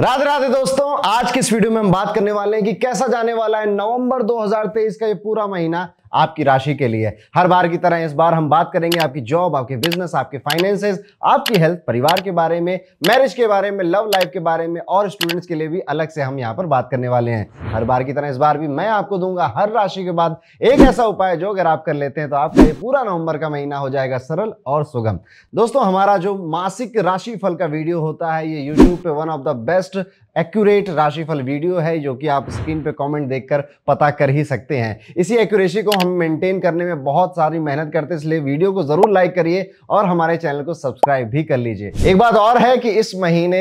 राधे राधे दोस्तों आज की इस वीडियो में हम बात करने वाले हैं कि कैसा जाने वाला है नवंबर 2023 का ये पूरा महीना आपकी राशि के लिए हर बार की तरह इस बार हम बात करेंगे आपकी जॉब आपके बिजनेस आपके फाइनेंसेस आपकी हेल्थ परिवार के बारे में मैरिज के बारे में लव लाइफ के बारे में और स्टूडेंट्स के लिए भी अलग से हम यहाँ पर बात करने वाले हैं हर बार की तरह इस बार भी मैं आपको दूंगा हर राशि के बाद एक ऐसा उपाय जो अगर आप कर लेते हैं तो आपका पूरा नवंबर का महीना हो जाएगा सरल और सुगम दोस्तों हमारा जो मासिक राशि फल का वीडियो होता है ये यूट्यूब पे one of the best accurate राशिफल वीडियो है जो कि आप स्क्रीन पे कमेंट देखकर पता कर ही सकते हैं इसी एक्यूरेसी को हम मेंटेन करने में बहुत सारी मेहनत करते हैं इसलिए वीडियो को ज़रूर लाइक करिए और हमारे चैनल को सब्सक्राइब भी कर लीजिए एक बात और है कि इस महीने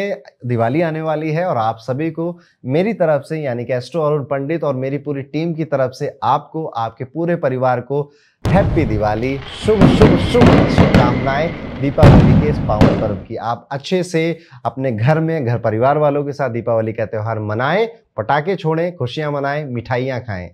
दिवाली आने वाली है और आप सभी को मेरी तरफ से यानी कि एस्ट्रो अरुण पंडित और मेरी पूरी टीम की तरफ से आपको आपके पूरे परिवार को हैप्पी दिवाली शुभ शुभ शुभ शुभकामनाएं दीपावली के इस पावन पर्व की आप अच्छे से अपने घर में घर परिवार वालों के साथ दीपावली का त्यौहार मनाएं पटाखे छोड़ें खुशियां मनाएं मिठाइयां खाएं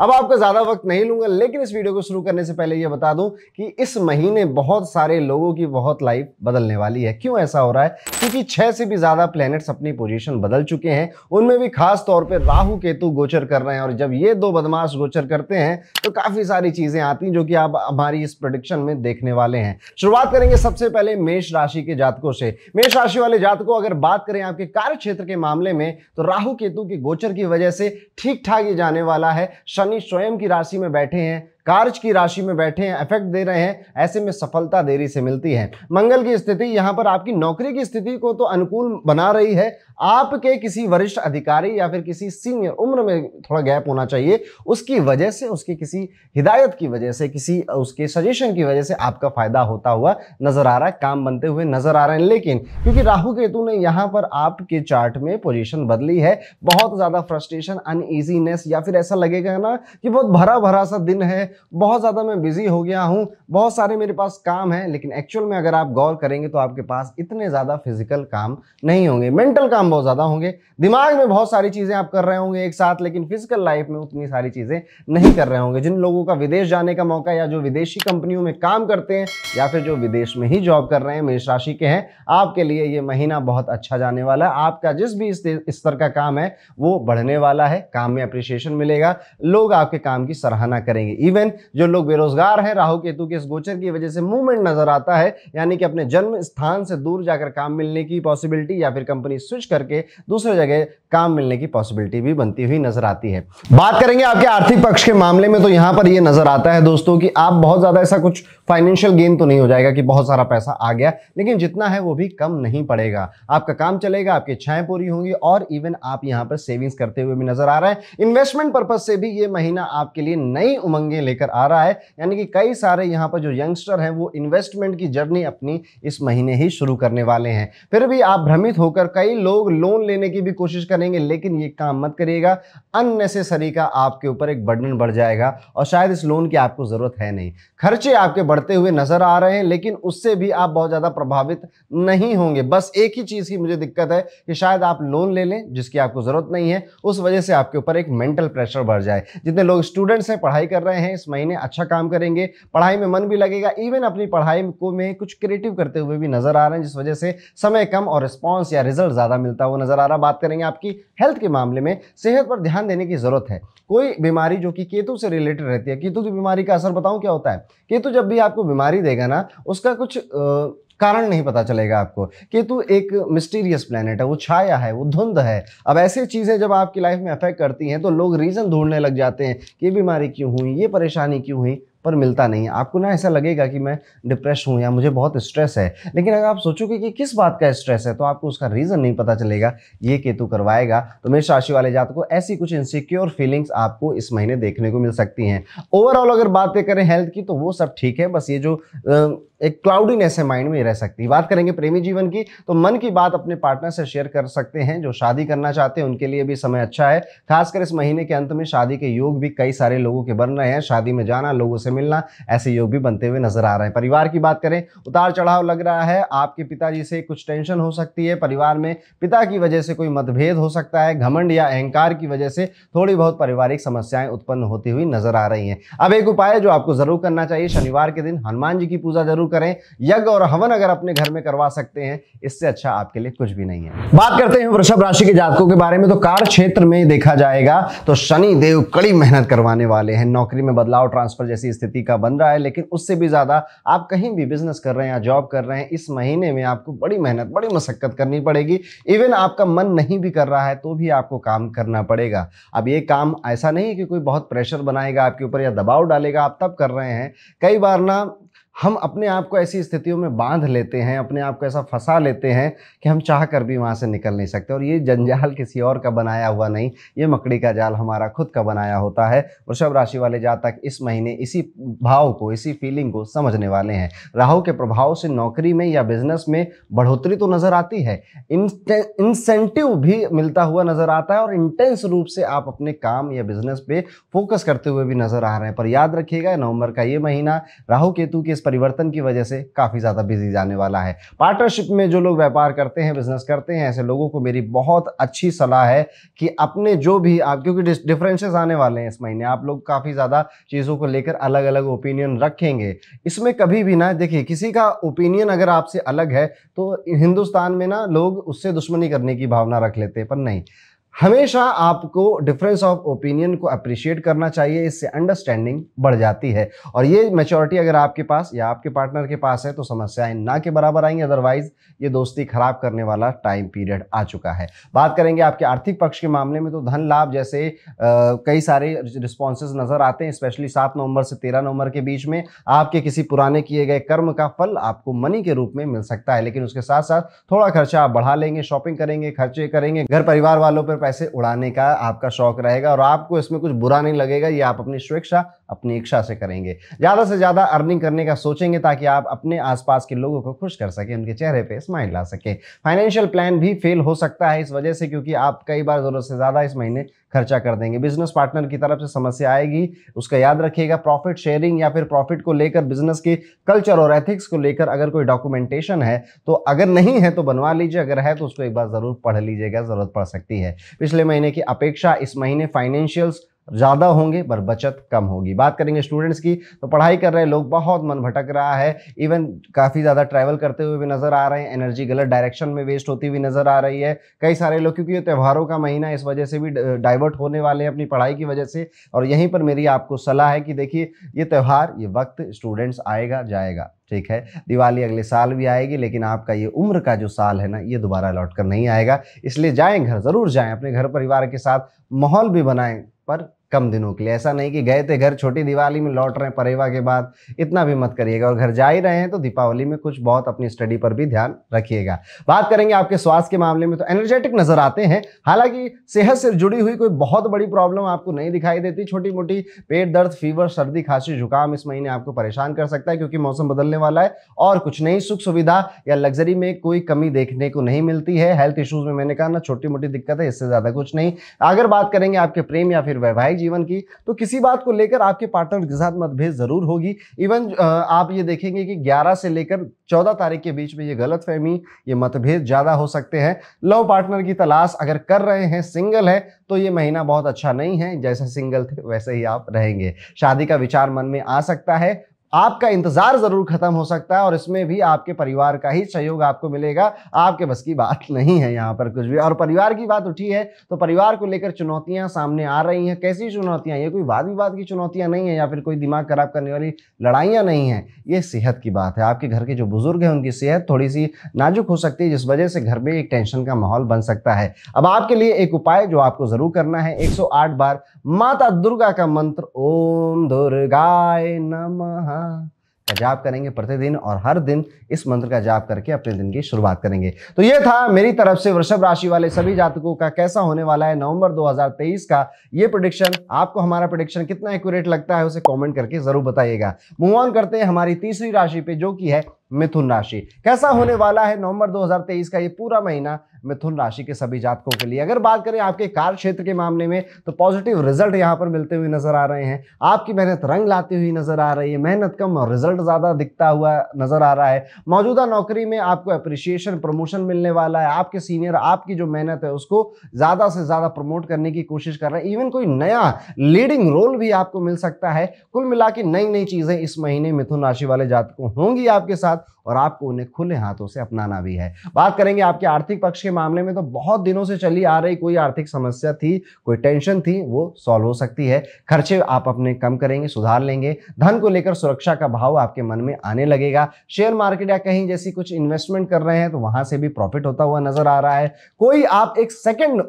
अब आपका ज़्यादा वक्त नहीं लूंगा लेकिन इस वीडियो को शुरू करने से पहले यह बता दूं कि इस महीने बहुत सारे लोगों की बहुत लाइफ बदलने वाली है क्यों ऐसा हो रहा है क्योंकि छह से भी ज़्यादा प्लैनेट्स अपनी पोजीशन बदल चुके हैं उनमें भी खास तौर पे राहु केतु गोचर कर रहे हैं और जब ये दो बदमाश गोचर करते हैं तो काफ़ी सारी चीज़ें आती जो कि आप हमारी इस प्रोडिक्शन में देखने वाले हैं शुरुआत करेंगे सबसे पहले मेष राशि के जातकों से मेष राशि वाले जातकों अगर बात करें आपके कार्य क्षेत्र के मामले में तो राहु केतु के गोचर की वजह से ठीक ठाक ये जाने वाला है शनि स्वयं की राशि में बैठे हैं कार्य की राशि में बैठे हैं इफेक्ट दे रहे हैं ऐसे में सफलता देरी से मिलती है मंगल की स्थिति यहाँ पर आपकी नौकरी की स्थिति को तो अनुकूल बना रही है आपके किसी वरिष्ठ अधिकारी या फिर किसी सीनियर उम्र में थोड़ा गैप होना चाहिए उसकी वजह से उसकी किसी हिदायत की वजह से किसी उसके सजेशन की वजह से आपका फायदा होता हुआ नजर आ रहा है काम बनते हुए नजर आ रहे हैं लेकिन क्योंकि राहु केतु ने यहाँ पर आपके चार्ट में पोजीशन बदली है बहुत ज़्यादा फ्रस्ट्रेशन अनईजीनेस या फिर ऐसा लगेगा ना कि बहुत भरा भरा सा दिन है बहुत ज़्यादा मैं बिज़ी हो गया हूँ बहुत सारे मेरे पास काम हैं लेकिन एक्चुअल में अगर आप गौर करेंगे तो आपके पास इतने ज़्यादा फिजिकल काम नहीं होंगे मेंटल काम बहुत ज़्यादा होंगे दिमाग में बहुत सारी चीज़ें आप कर रहे होंगे एक साथ लेकिन फिजिकल लाइफ में उतनी सारी चीज़ें नहीं कर रहे होंगे जिन लोगों का विदेश जाने का मौका या जो विदेशी कंपनियों में काम करते हैं या फिर जो विदेश में ही जॉब कर रहे हैं मेष राशि के हैं आपके लिए ये महीना बहुत अच्छा जाने वाला है आपका जिस भी स्तर का काम है वो बढ़ने वाला है काम में अप्रिशिएशन मिलेगा लोग आपके काम की सराहना करेंगे इवन दिन जो लोग बेरोजगार हैं राहु केतु के इस गोचर की वजह से मूवमेंट नजर आता है यानी कि अपने जन्म स्थान से दूर जाकर काम मिलने की पॉसिबिलिटी या फिर कंपनी स्विच करके दूसरे जगह काम मिलने की पॉसिबिलिटी भी बनती हुई नजर आती है बात करेंगे आपके आर्थिक पक्ष के मामले में तो यहां पर यह नजर आता है दोस्तों कि आप बहुत ज्यादा ऐसा कुछ फाइनेंशियल गेन तो नहीं हो जाएगा कि बहुत सारा पैसा आ गया लेकिन जितना है वो भी कम नहीं पड़ेगा आपका काम चलेगा आपकी इच्छाएं पूरी होंगी और इवन आप यहां पर सेविंग्स करते हुए भी नजर आ रहे हैं इन्वेस्टमेंट पर्पज से भी ये महीना आपके लिए नई उमंगें लेकर लेकर आ रहा है यानी कि कई सारे यहाँ पर जो यंगस्टर हैं वो इन्वेस्टमेंट की जर्नी अपनी इस महीने ही शुरू करने वाले हैं फिर भी आप भ्रमित होकर कई लोग लोन लेने की भी कोशिश करेंगे लेकिन ये काम मत करिएगा अननेसेसरी का आपके ऊपर एक बर्डन बढ़ जाएगा और शायद इस लोन की आपको ज़रूरत है नहीं खर्चे आपके बढ़ते हुए नज़र आ रहे हैं लेकिन उससे भी आप बहुत ज़्यादा प्रभावित नहीं होंगे बस एक ही चीज़ की मुझे दिक्कत है कि शायद आप लोन ले लें जिसकी आपको ज़रूरत नहीं है उस वजह से आपके ऊपर एक मेंटल प्रेशर बढ़ जाए जितने लोग स्टूडेंट्स हैं पढ़ाई कर रहे हैं इस महीने अच्छा काम करेंगे पढ़ाई में मन भी लगेगा इवन अपनी पढ़ाई को में कुछ क्रिएटिव करते हुए भी नजर आ रहे हैं जिस वजह से समय कम और रिस्पॉन्स या रिजल्ट ज़्यादा मिलता हुआ नजर आ रहा बात करेंगे आपकी हेल्थ के मामले में सेहत पर ध्यान देने की ज़रूरत है कोई बीमारी जो कि केतु से रिलेटेड रहती है केतु की बीमारी का असर बताऊं क्या होता है केतु जब भी आपको बीमारी देगा ना उसका कुछ आ, कारण नहीं पता चलेगा आपको केतु एक मिस्टीरियस प्लेनेट है वो छाया है वो धुंध है अब ऐसी चीज़ें जब आपकी लाइफ में अफेक्ट करती हैं तो लोग रीज़न ढूंढने लग जाते हैं कि बीमारी क्यों हुई ये परेशानी क्यों हुई पर मिलता नहीं है आपको ना ऐसा लगेगा कि मैं डिप्रेस हूँ या मुझे बहुत स्ट्रेस है लेकिन अगर आप सोचोगे कि किस बात का स्ट्रेस है तो आपको उसका रीज़न नहीं पता चलेगा ये केतु करवाएगा तो मेष राशि वाले जात को ऐसी कुछ इनसिक्योर फीलिंग्स आपको इस महीने देखने को मिल सकती हैं ओवरऑल अगर बातें करें हेल्थ की तो वो सब ठीक है बस ये जो एक क्लाउडीनेस है माइंड में रह सकती है बात करेंगे प्रेमी जीवन की तो मन की बात अपने पार्टनर से शेयर कर सकते हैं जो शादी करना चाहते हैं उनके लिए भी समय अच्छा है खासकर इस महीने के अंत में शादी के योग भी कई सारे लोगों के बन रहे हैं शादी में जाना लोगों से मिलना ऐसे योग भी बनते हुए नजर आ रहे हैं परिवार की बात करें उतार चढ़ाव लग रहा है आपके पिताजी से कुछ टेंशन हो सकती है परिवार में पिता की वजह से कोई मतभेद हो सकता है घमंड या अहंकार की वजह से थोड़ी बहुत पारिवारिक समस्याएं उत्पन्न होती हुई नजर आ रही हैं अब एक उपाय जो आपको जरूर करना चाहिए शनिवार के दिन हनुमान जी की पूजा जरूर करें यज्ञ और हवन अगर अपने घर में करवा सकते हैं इससे अच्छा आपके लिए कुछ भी नहीं है बात करते हैं वृषभ राशि के जातकों के बारे में तो कार्य क्षेत्र में देखा जाएगा तो शनि देव कड़ी मेहनत करवाने वाले हैं नौकरी में बदलाव ट्रांसफर जैसी स्थिति स्थिति का बन रहा है लेकिन उससे भी ज़्यादा आप कहीं भी बिजनेस कर रहे हैं या जॉब कर रहे हैं इस महीने में आपको बड़ी मेहनत बड़ी मशक्क़त करनी पड़ेगी इवन आपका मन नहीं भी कर रहा है तो भी आपको काम करना पड़ेगा अब ये काम ऐसा नहीं कि कोई बहुत प्रेशर बनाएगा आपके ऊपर या दबाव डालेगा आप तब कर रहे हैं कई बार ना हम अपने आप को ऐसी स्थितियों में बांध लेते हैं अपने आप को ऐसा फंसा लेते हैं कि हम चाह कर भी वहाँ से निकल नहीं सकते और ये जंजाल किसी और का बनाया हुआ नहीं ये मकड़ी का जाल हमारा खुद का बनाया होता है वृषभ राशि वाले जातक इस महीने इसी भाव को इसी फीलिंग को समझने वाले हैं राहु के प्रभाव से नौकरी में या बिजनेस में बढ़ोतरी तो नज़र आती है इंसेंटिव भी मिलता हुआ नज़र आता है और इंटेंस रूप से आप अपने काम या बिजनेस पे फोकस करते हुए भी नज़र आ रहे हैं पर याद रखिएगा नवंबर का ये महीना राहु केतु के इस परिवर्तन की वजह से काफ़ी ज़्यादा बिजी जाने वाला है पार्टनरशिप में जो लोग व्यापार करते हैं बिजनेस करते हैं ऐसे लोगों को मेरी बहुत अच्छी सलाह है कि अपने जो भी आप क्योंकि डिफरेंसेस आने वाले हैं इस महीने आप लोग काफ़ी ज़्यादा चीज़ों को लेकर अलग अलग ओपिनियन रखेंगे इसमें कभी भी ना देखिए किसी का ओपिनियन अगर आपसे अलग है तो हिंदुस्तान में ना लोग उससे दुश्मनी करने की भावना रख लेते हैं पर नहीं हमेशा आपको डिफरेंस ऑफ ओपिनियन को अप्रिशिएट करना चाहिए इससे अंडरस्टैंडिंग बढ़ जाती है और ये मेचोरिटी अगर आपके पास या आपके पार्टनर के पास है तो समस्याएं ना के बराबर आएंगी अदरवाइज ये दोस्ती खराब करने वाला टाइम पीरियड आ चुका है बात करेंगे आपके आर्थिक पक्ष के मामले में तो धन लाभ जैसे आ, कई सारे रिस्पॉन्सेज नज़र आते हैं स्पेशली सात नवंबर से तेरह नवंबर के बीच में आपके किसी पुराने किए गए कर्म का फल आपको मनी के रूप में मिल सकता है लेकिन उसके साथ साथ थोड़ा खर्चा आप बढ़ा लेंगे शॉपिंग करेंगे खर्चे करेंगे घर परिवार वालों पर पैसे उड़ाने का आपका शौक रहेगा और आपको इसमें कुछ बुरा नहीं लगेगा ये आप अपनी स्वेच्छा अपनी इच्छा से करेंगे ज़्यादा से ज़्यादा अर्निंग करने का सोचेंगे ताकि आप अपने आसपास के लोगों को खुश कर सकें उनके चेहरे पे स्माइल ला सकें फाइनेंशियल प्लान भी फेल हो सकता है इस वजह से क्योंकि आप कई बार ज़रूरत से ज़्यादा इस महीने खर्चा कर देंगे बिजनेस पार्टनर की तरफ से समस्या आएगी उसका याद रखिएगा प्रॉफिट शेयरिंग या फिर प्रॉफिट को लेकर बिजनेस के कल्चर और एथिक्स को लेकर अगर कोई डॉक्यूमेंटेशन है तो अगर नहीं है तो बनवा लीजिए अगर है तो उसको एक बार ज़रूर पढ़ लीजिएगा ज़रूरत पड़ सकती है पिछले महीने की अपेक्षा इस महीने फाइनेंशियल्स ज़्यादा होंगे पर बचत कम होगी बात करेंगे स्टूडेंट्स की तो पढ़ाई कर रहे लोग बहुत मन भटक रहा है इवन काफ़ी ज़्यादा ट्रैवल करते हुए भी नज़र आ रहे हैं एनर्जी गलत डायरेक्शन में वेस्ट होती हुई नज़र आ रही है कई सारे लोग क्योंकि ये त्यौहारों का महीना इस वजह से भी डाइवर्ट होने वाले हैं अपनी पढ़ाई की वजह से और यहीं पर मेरी आपको सलाह है कि देखिए ये त्यौहार ये वक्त स्टूडेंट्स आएगा जाएगा ठीक है दिवाली अगले साल भी आएगी लेकिन आपका ये उम्र का जो साल है ना ये दोबारा लौट कर नहीं आएगा इसलिए जाएँ घर ज़रूर जाएँ अपने घर परिवार के साथ माहौल भी बनाएँ पर कम दिनों के लिए ऐसा नहीं कि गए थे घर छोटी दिवाली में लौट रहे हैं परेवा के बाद इतना भी मत करिएगा और घर जा ही रहे हैं तो दीपावली में कुछ बहुत अपनी स्टडी पर भी ध्यान रखिएगा बात करेंगे आपके स्वास्थ्य के मामले में तो एनर्जेटिक नजर आते हैं हालांकि सेहत से जुड़ी हुई कोई बहुत बड़ी प्रॉब्लम आपको नहीं दिखाई देती छोटी मोटी पेट दर्द फीवर सर्दी खांसी जुकाम इस महीने आपको परेशान कर सकता है क्योंकि मौसम बदलने वाला है और कुछ नई सुख सुविधा या लग्जरी में कोई कमी देखने को नहीं मिलती है हेल्थ इश्यूज में मैंने कहा ना छोटी मोटी दिक्कत है इससे ज्यादा कुछ नहीं अगर बात करेंगे आपके प्रेम या फिर वैवाहिक वैवाहिक जीवन की तो किसी बात को लेकर आपके पार्टनर के साथ मतभेद ज़रूर होगी इवन आप ये देखेंगे कि 11 से लेकर 14 तारीख के बीच में ये गलत फहमी ये मतभेद ज़्यादा हो सकते हैं लव पार्टनर की तलाश अगर कर रहे हैं सिंगल है तो ये महीना बहुत अच्छा नहीं है जैसे सिंगल थे वैसे ही आप रहेंगे शादी का विचार मन में आ सकता है आपका इंतजार जरूर खत्म हो सकता है और इसमें भी आपके परिवार का ही सहयोग आपको मिलेगा आपके बस की बात नहीं है यहाँ पर कुछ भी और परिवार की बात उठी है तो परिवार को लेकर चुनौतियां सामने आ रही हैं कैसी चुनौतियां ये कोई वाद विवाद की चुनौतियां नहीं है या फिर कोई दिमाग खराब करने वाली लड़ाइयाँ नहीं है ये सेहत की बात है आपके घर के जो बुजुर्ग हैं उनकी सेहत थोड़ी सी नाजुक हो सकती है जिस वजह से घर में एक टेंशन का माहौल बन सकता है अब आपके लिए एक उपाय जो आपको जरूर करना है एक बार माता दुर्गा का मंत्र ओम दुर्गाय नमः हाँ का जाप करेंगे प्रतिदिन और हर दिन इस मंत्र का जाप करके अपने दिन की शुरुआत करेंगे तो ये था मेरी तरफ से वृषभ राशि वाले सभी जातकों का कैसा होने वाला है नवंबर 2023 का ये प्रोडिक्शन आपको हमारा प्रोडिक्शन कितना एक्यूरेट लगता है उसे कमेंट करके जरूर बताइएगा मूव ऑन करते हैं हमारी तीसरी राशि पे जो कि है मिथुन राशि कैसा होने वाला है नवंबर 2023 का ये पूरा महीना मिथुन राशि के सभी जातकों के लिए अगर बात करें आपके कार्य क्षेत्र के मामले में तो पॉजिटिव रिजल्ट यहाँ पर मिलते हुए नजर आ रहे हैं आपकी मेहनत रंग लाती हुई नजर आ रही है मेहनत कम और रिजल्ट ज़्यादा दिखता हुआ नजर आ रहा है मौजूदा नौकरी में आपको अप्रिशिएशन प्रमोशन मिलने वाला है आपके सीनियर आपकी जो मेहनत है उसको ज़्यादा से ज़्यादा प्रमोट करने की कोशिश कर रहे हैं इवन कोई नया लीडिंग रोल भी आपको मिल सकता है कुल मिला नई नई चीज़ें इस महीने मिथुन राशि वाले जातकों होंगी आपके साथ और आपको उन्हें खुले हाथों से अपनाना भी है बात करेंगे आपके आर्थिक पक्ष के मामले में तो बहुत दिनों से चली आ रही कोई आर्थिक समस्या थी कोई टेंशन थी वो सॉल्व हो सकती है खर्चे आप अपने कम करेंगे सुधार लेंगे धन को लेकर सुरक्षा का भाव आपके मन में आने लगेगा शेयर मार्केट या कहीं जैसी कुछ इन्वेस्टमेंट कर रहे हैं तो वहां से भी प्रॉफिट होता हुआ नजर आ रहा है कोई आप एक सेकेंड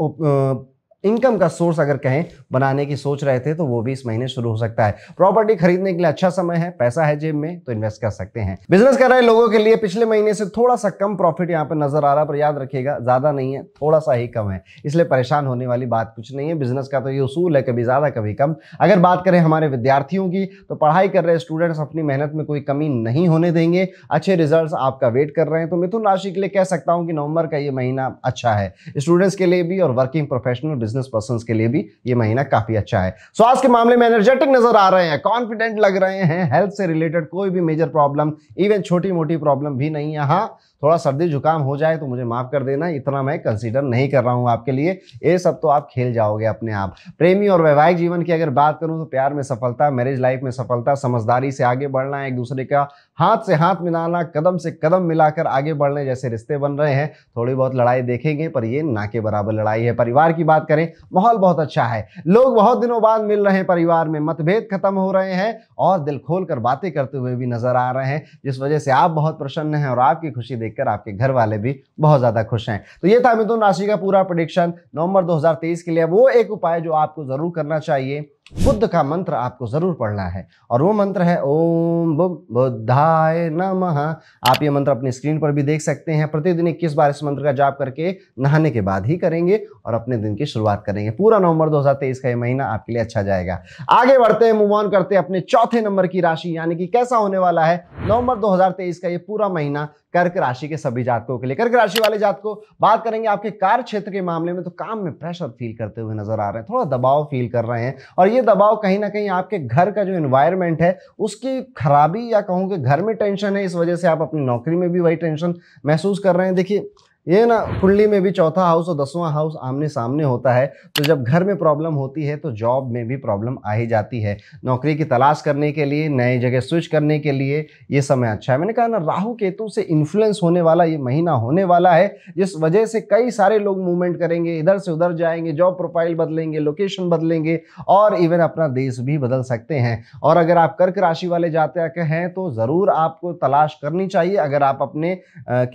इनकम का सोर्स अगर कहें बनाने की सोच रहे थे तो वो भी इस महीने शुरू हो सकता है प्रॉपर्टी खरीदने के लिए अच्छा समय है पैसा है जेब में तो इन्वेस्ट कर सकते हैं बिजनेस कर रहे लोगों के लिए पिछले महीने से थोड़ा सा कम प्रॉफिट यहाँ पर नजर आ रहा पर याद रखिएगा ज्यादा नहीं है थोड़ा सा ही कम है इसलिए परेशान होने वाली बात कुछ नहीं है बिजनेस का तो ये उसूल है कभी ज्यादा कभी कम अगर बात करें हमारे विद्यार्थियों की तो पढ़ाई कर रहे स्टूडेंट्स अपनी मेहनत में कोई कमी नहीं होने देंगे अच्छे रिजल्ट आपका वेट कर रहे हैं तो मिथुन राशि के लिए कह सकता हूँ कि नवंबर का ये महीना अच्छा है स्टूडेंट्स के लिए भी और working professional business business person के लिए भी ये महीना काफी अच्छा है स्वास्थ्य के मामले में एनर्जेटिक नजर आ रहे हैं कॉन्फिडेंट लग रहे हैं हेल्थ से रिलेटेड कोई भी मेजर प्रॉब्लम इवन छोटी मोटी प्रॉब्लम भी नहीं है हाँ थोड़ा सर्दी जुकाम हो जाए तो मुझे माफ़ कर देना इतना मैं कंसिडर नहीं कर रहा हूँ आपके लिए ये सब तो आप खेल जाओगे अपने आप प्रेमी और वैवाहिक जीवन की अगर बात करूँ तो प्यार में सफलता मैरिज लाइफ में सफलता समझदारी से आगे बढ़ना एक दूसरे का हाथ से हाथ मिलाना कदम से कदम मिलाकर आगे बढ़ने जैसे रिश्ते बन रहे हैं थोड़ी बहुत लड़ाई देखेंगे पर ये ना के बराबर लड़ाई है परिवार की बात करें माहौल बहुत अच्छा है लोग बहुत दिनों बाद मिल रहे हैं परिवार में मतभेद खत्म हो रहे हैं और दिल खोल कर बातें करते हुए भी नजर आ रहे हैं जिस वजह से आप बहुत प्रसन्न हैं और आपकी खुशी देख देखकर आपके घर वाले भी बहुत ज़्यादा खुश हैं तो ये था मिथुन राशि का पूरा प्रोडिक्शन नवंबर 2023 के लिए वो एक उपाय जो आपको ज़रूर करना चाहिए बुद्ध का मंत्र आपको ज़रूर पढ़ना है और वो मंत्र है ओम बुद्धाय नमः आप ये मंत्र अपनी स्क्रीन पर भी देख सकते हैं प्रतिदिन इक्कीस बार इस मंत्र का जाप करके नहाने के बाद ही करेंगे और अपने दिन की शुरुआत करेंगे पूरा नवंबर 2023 का ये महीना आपके लिए अच्छा जाएगा आगे बढ़ते हैं मूव ऑन करते हैं अपने चौथे नंबर की राशि यानी कि कैसा होने वाला है नवंबर दो का ये पूरा महीना कर्क राशि के सभी जातकों के लिए कर्क राशि वाले जातकों बात करेंगे आपके कार्य क्षेत्र के मामले में तो काम में प्रेशर फील करते हुए नजर आ रहे हैं थोड़ा दबाव फील कर रहे हैं और ये दबाव कहीं ना कहीं आपके घर का जो इन्वायरमेंट है उसकी खराबी या कहूँ कि घर में टेंशन है इस वजह से आप अपनी नौकरी में भी वही टेंशन महसूस कर रहे हैं देखिए ये ना कुंडली में भी चौथा हाउस और दसवां हाउस आमने सामने होता है तो जब घर में प्रॉब्लम होती है तो जॉब में भी प्रॉब्लम आ ही जाती है नौकरी की तलाश करने के लिए नए जगह स्विच करने के लिए ये समय अच्छा है मैंने कहा ना राहु केतु से इन्फ्लुएंस होने वाला ये महीना होने वाला है जिस वजह से कई सारे लोग मूवमेंट करेंगे इधर से उधर जाएंगे जॉब प्रोफाइल बदलेंगे लोकेशन बदलेंगे और इवन अपना देश भी बदल सकते हैं और अगर आप कर्क राशि वाले जाते हैं तो ज़रूर आपको तलाश करनी चाहिए अगर आप अपने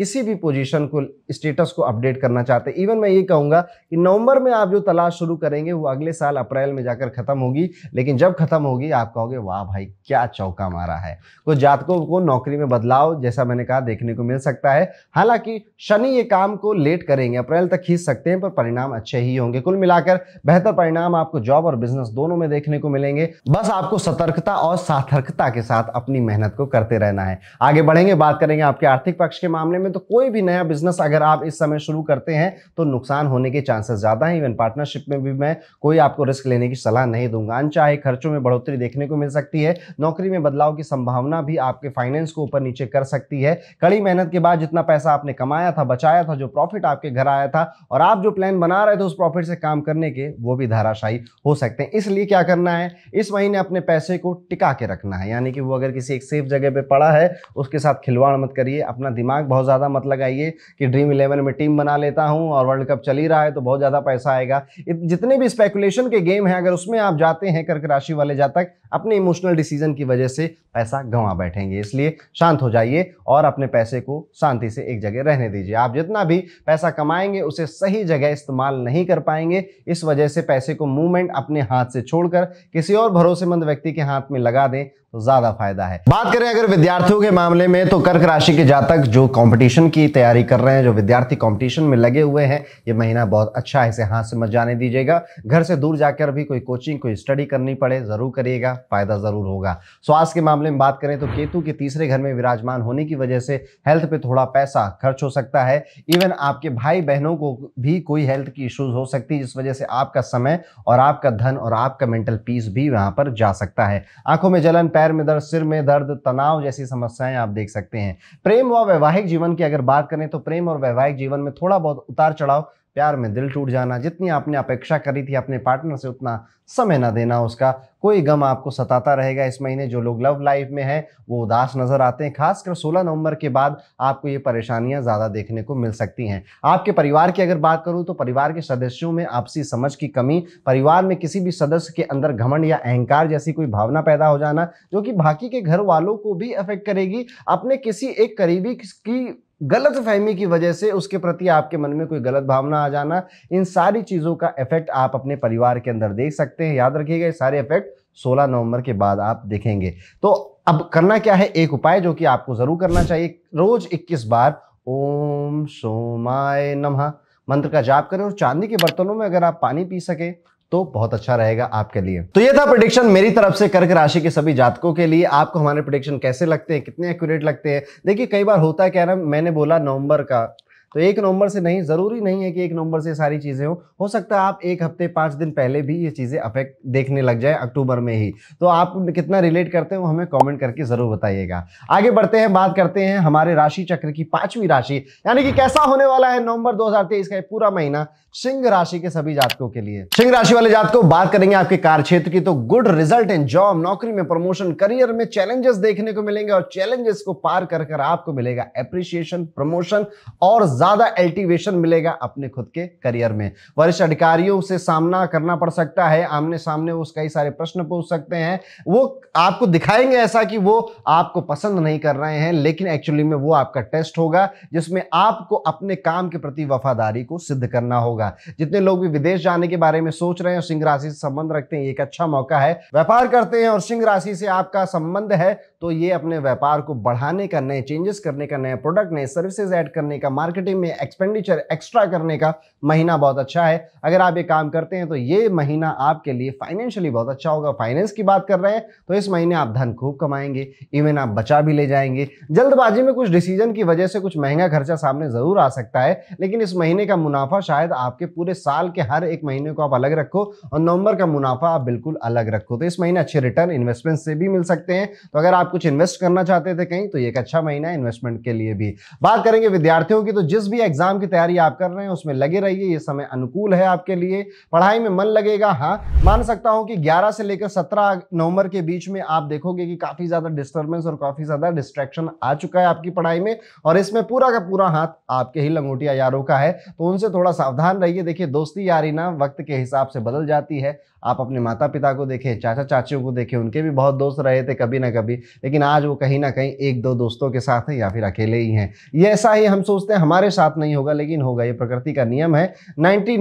किसी भी पोजिशन को स्टेटस को अपडेट करना चाहते हैं इवन मैं ये कहूँगा कि नवंबर में आप जो तलाश शुरू करेंगे वो अगले साल अप्रैल में जाकर खत्म होगी लेकिन जब खत्म होगी आप कहोगे वाह भाई क्या चौका मारा है तो जातकों को नौकरी में बदलाव जैसा मैंने कहा देखने को मिल सकता है हालांकि शनि ये काम को लेट करेंगे अप्रैल तक खींच सकते हैं पर परिणाम अच्छे ही होंगे कुल मिलाकर बेहतर परिणाम आपको जॉब और बिजनेस दोनों में देखने को मिलेंगे बस आपको सतर्कता और सार्थकता के साथ अपनी मेहनत को करते रहना है आगे बढ़ेंगे बात करेंगे आपके आर्थिक पक्ष के मामले में तो कोई भी नया बिजनेस अगर आप आप इस समय शुरू करते हैं तो नुकसान होने के चांसेस ज़्यादा हैं इवन पार्टनरशिप में भी मैं कोई आपको रिस्क लेने की सलाह नहीं दूंगा अनचाहे खर्चों में बढ़ोतरी देखने को मिल सकती है नौकरी में बदलाव की संभावना भी आपके फाइनेंस को ऊपर नीचे कर सकती है कड़ी मेहनत के बाद जितना पैसा आपने कमाया था बचाया था जो प्रॉफिट आपके घर आया था और आप जो प्लान बना रहे थे उस प्रॉफिट से काम करने के वो भी धाराशाही हो सकते हैं इसलिए क्या करना है इस महीने अपने पैसे को टिका के रखना है यानी कि वो अगर किसी एक सेफ जगह पर पड़ा है उसके साथ खिलवाड़ मत करिए अपना दिमाग बहुत ज़्यादा मत लगाइए कि ड्रीम इलेवन में टीम बना लेता हूं और वर्ल्ड कप चल ही रहा है तो बहुत ज़्यादा पैसा आएगा जितने भी स्पेकुलेशन के गेम हैं अगर उसमें आप जाते हैं कर्क राशि वाले जातक अपने इमोशनल डिसीजन की वजह से पैसा गंवा बैठेंगे इसलिए शांत हो जाइए और अपने पैसे को शांति से एक जगह रहने दीजिए आप जितना भी पैसा कमाएंगे उसे सही जगह इस्तेमाल नहीं कर पाएंगे इस वजह से पैसे को मूवमेंट अपने हाथ से छोड़कर किसी और भरोसेमंद व्यक्ति के हाथ में लगा दें तो ज्यादा फायदा है बात करें अगर विद्यार्थियों के मामले में तो कर्क राशि के जातक जो कंपटीशन की तैयारी कर रहे हैं जो विद्यार्थी कंपटीशन में लगे हुए हैं ये महीना बहुत अच्छा है इसे हाथ से मत जाने दीजिएगा घर से दूर जाकर भी कोई कोचिंग कोई स्टडी करनी पड़े जरूर करिएगा फायदा जरूर होगा स्वास्थ्य के मामले में बात करें तो केतु के तीसरे घर में विराजमान होने की वजह से हेल्थ पे थोड़ा पैसा खर्च हो सकता है इवन आपके भाई बहनों को भी कोई हेल्थ की इश्यूज हो सकती है जिस वजह से आपका समय और आपका धन और आपका मेंटल पीस भी वहां पर जा सकता है आंखों में जलन पैर में दर्द सिर में दर्द तनाव जैसी समस्याएं आप देख सकते हैं प्रेम व वैवाहिक जीवन की अगर बात करें तो प्रेम और वैवाहिक जीवन में थोड़ा बहुत उतार चढ़ाव प्यार में दिल टूट जाना जितनी आपने अपेक्षा करी थी अपने पार्टनर से उतना समय ना देना उसका कोई गम आपको सताता रहेगा इस महीने जो लोग लव लाइफ में हैं वो उदास नज़र आते हैं खासकर 16 नवंबर के बाद आपको ये परेशानियां ज़्यादा देखने को मिल सकती हैं आपके परिवार की अगर बात करूँ तो परिवार के सदस्यों में आपसी समझ की कमी परिवार में किसी भी सदस्य के अंदर घमंड या अहंकार जैसी कोई भावना पैदा हो जाना जो कि बाकी के घर वालों को भी अफेक्ट करेगी अपने किसी एक करीबी की गलत फहमी की वजह से उसके प्रति आपके मन में कोई गलत भावना आ जाना इन सारी चीज़ों का इफेक्ट आप अपने परिवार के अंदर देख सकते हैं याद रखिएगा ये सारे इफेक्ट 16 नवंबर के बाद आप देखेंगे तो अब करना क्या है एक उपाय जो कि आपको ज़रूर करना चाहिए रोज 21 बार ओम सोमाय नमः मंत्र का जाप करें और चांदी के बर्तनों में अगर आप पानी पी सके तो बहुत अच्छा रहेगा आपके लिए तो ये था प्रोडिक्शन मेरी तरफ से कर्क राशि के सभी जातकों के लिए आपको हमारे प्रोडिक्शन कैसे लगते हैं कितने एक्यूरेट लगते हैं देखिए कई बार होता है क्या ना मैंने बोला नवंबर का तो एक नवंबर से नहीं ज़रूरी नहीं है कि एक नवंबर से सारी चीज़ें हो हो सकता है आप एक हफ्ते पाँच दिन पहले भी ये चीज़ें अफेक्ट देखने लग जाए अक्टूबर में ही तो आप कितना रिलेट करते हैं वो हमें कॉमेंट करके ज़रूर बताइएगा आगे बढ़ते हैं बात करते हैं हमारे राशि चक्र की पाँचवीं राशि यानी कि कैसा होने वाला है नवंबर दो का पूरा महीना सिंह राशि के सभी जातकों के लिए सिंह राशि वाले जातकों बात करेंगे आपके कार्य क्षेत्र की तो गुड रिजल्ट इन जॉब नौकरी में प्रमोशन करियर में चैलेंजेस देखने को मिलेंगे और चैलेंजेस को पार कर कर आपको मिलेगा एप्रिसिएशन प्रमोशन और ज्यादा एल्टीवेशन मिलेगा अपने खुद के करियर में वरिष्ठ अधिकारियों से सामना करना पड़ सकता है आमने सामने वो कई सारे प्रश्न पूछ सकते हैं वो आपको दिखाएंगे ऐसा कि वो आपको पसंद नहीं कर रहे हैं लेकिन एक्चुअली में वो आपका टेस्ट होगा जिसमें आपको अपने काम के प्रति वफादारी को सिद्ध करना होगा जितने लोग भी विदेश जाने के बारे में सोच रहे हैं सिंह राशि से संबंध रखते हैं एक अच्छा मौका है व्यापार करते हैं और सिंह राशि से आपका संबंध है तो ये अपने व्यापार को बढ़ाने का नए चेंजेस करने का नए प्रोडक्ट नए सर्विसेज ऐड करने का मार्केटिंग मार्केटिंग में एक्सपेंडिचर एक्स्ट्रा करने का महीना बहुत अच्छा है अगर आप ये काम करते हैं तो ये महीना आपके लिए फाइनेंशियली बहुत अच्छा होगा फाइनेंस की बात कर रहे हैं तो इस महीने आप धन खूब कमाएंगे इवन आप बचा भी ले जाएंगे जल्दबाजी में कुछ डिसीजन की वजह से कुछ महंगा खर्चा सामने ज़रूर आ सकता है लेकिन इस महीने का मुनाफा शायद आपके पूरे साल के हर एक महीने को आप अलग रखो और नवंबर का मुनाफा आप बिल्कुल अलग रखो तो इस महीने अच्छे रिटर्न इन्वेस्टमेंट से भी मिल सकते हैं तो अगर आप कुछ इन्वेस्ट करना चाहते थे कहीं तो ये एक अच्छा महीना है इन्वेस्टमेंट के लिए भी बात करेंगे विद्यार्थियों की तो जिस जिस भी एग्जाम की तैयारी आप कर रहे हैं उसमें लगे रहिए ये समय अनुकूल है आपके लिए पढ़ाई में मन लगेगा हाँ मान सकता हूँ कि 11 से लेकर 17 नवंबर के बीच में आप देखोगे कि काफी ज्यादा डिस्टर्बेंस और काफी ज्यादा डिस्ट्रैक्शन आ चुका है आपकी पढ़ाई में और इसमें पूरा का पूरा हाथ आपके ही लंगोटिया यारों का है तो उनसे थोड़ा सावधान रहिए देखिए दोस्ती यारी ना वक्त के हिसाब से बदल जाती है आप अपने माता पिता को देखें चाचा चाचियों को देखें उनके भी बहुत दोस्त रहे थे कभी ना कभी लेकिन आज वो कहीं ना कहीं एक दो दोस्तों के साथ हैं या फिर अकेले ही हैं ये ऐसा ही हम सोचते हैं हमारे साथ नहीं होगा लेकिन होगा ये प्रकृति का नियम है नाइन्टी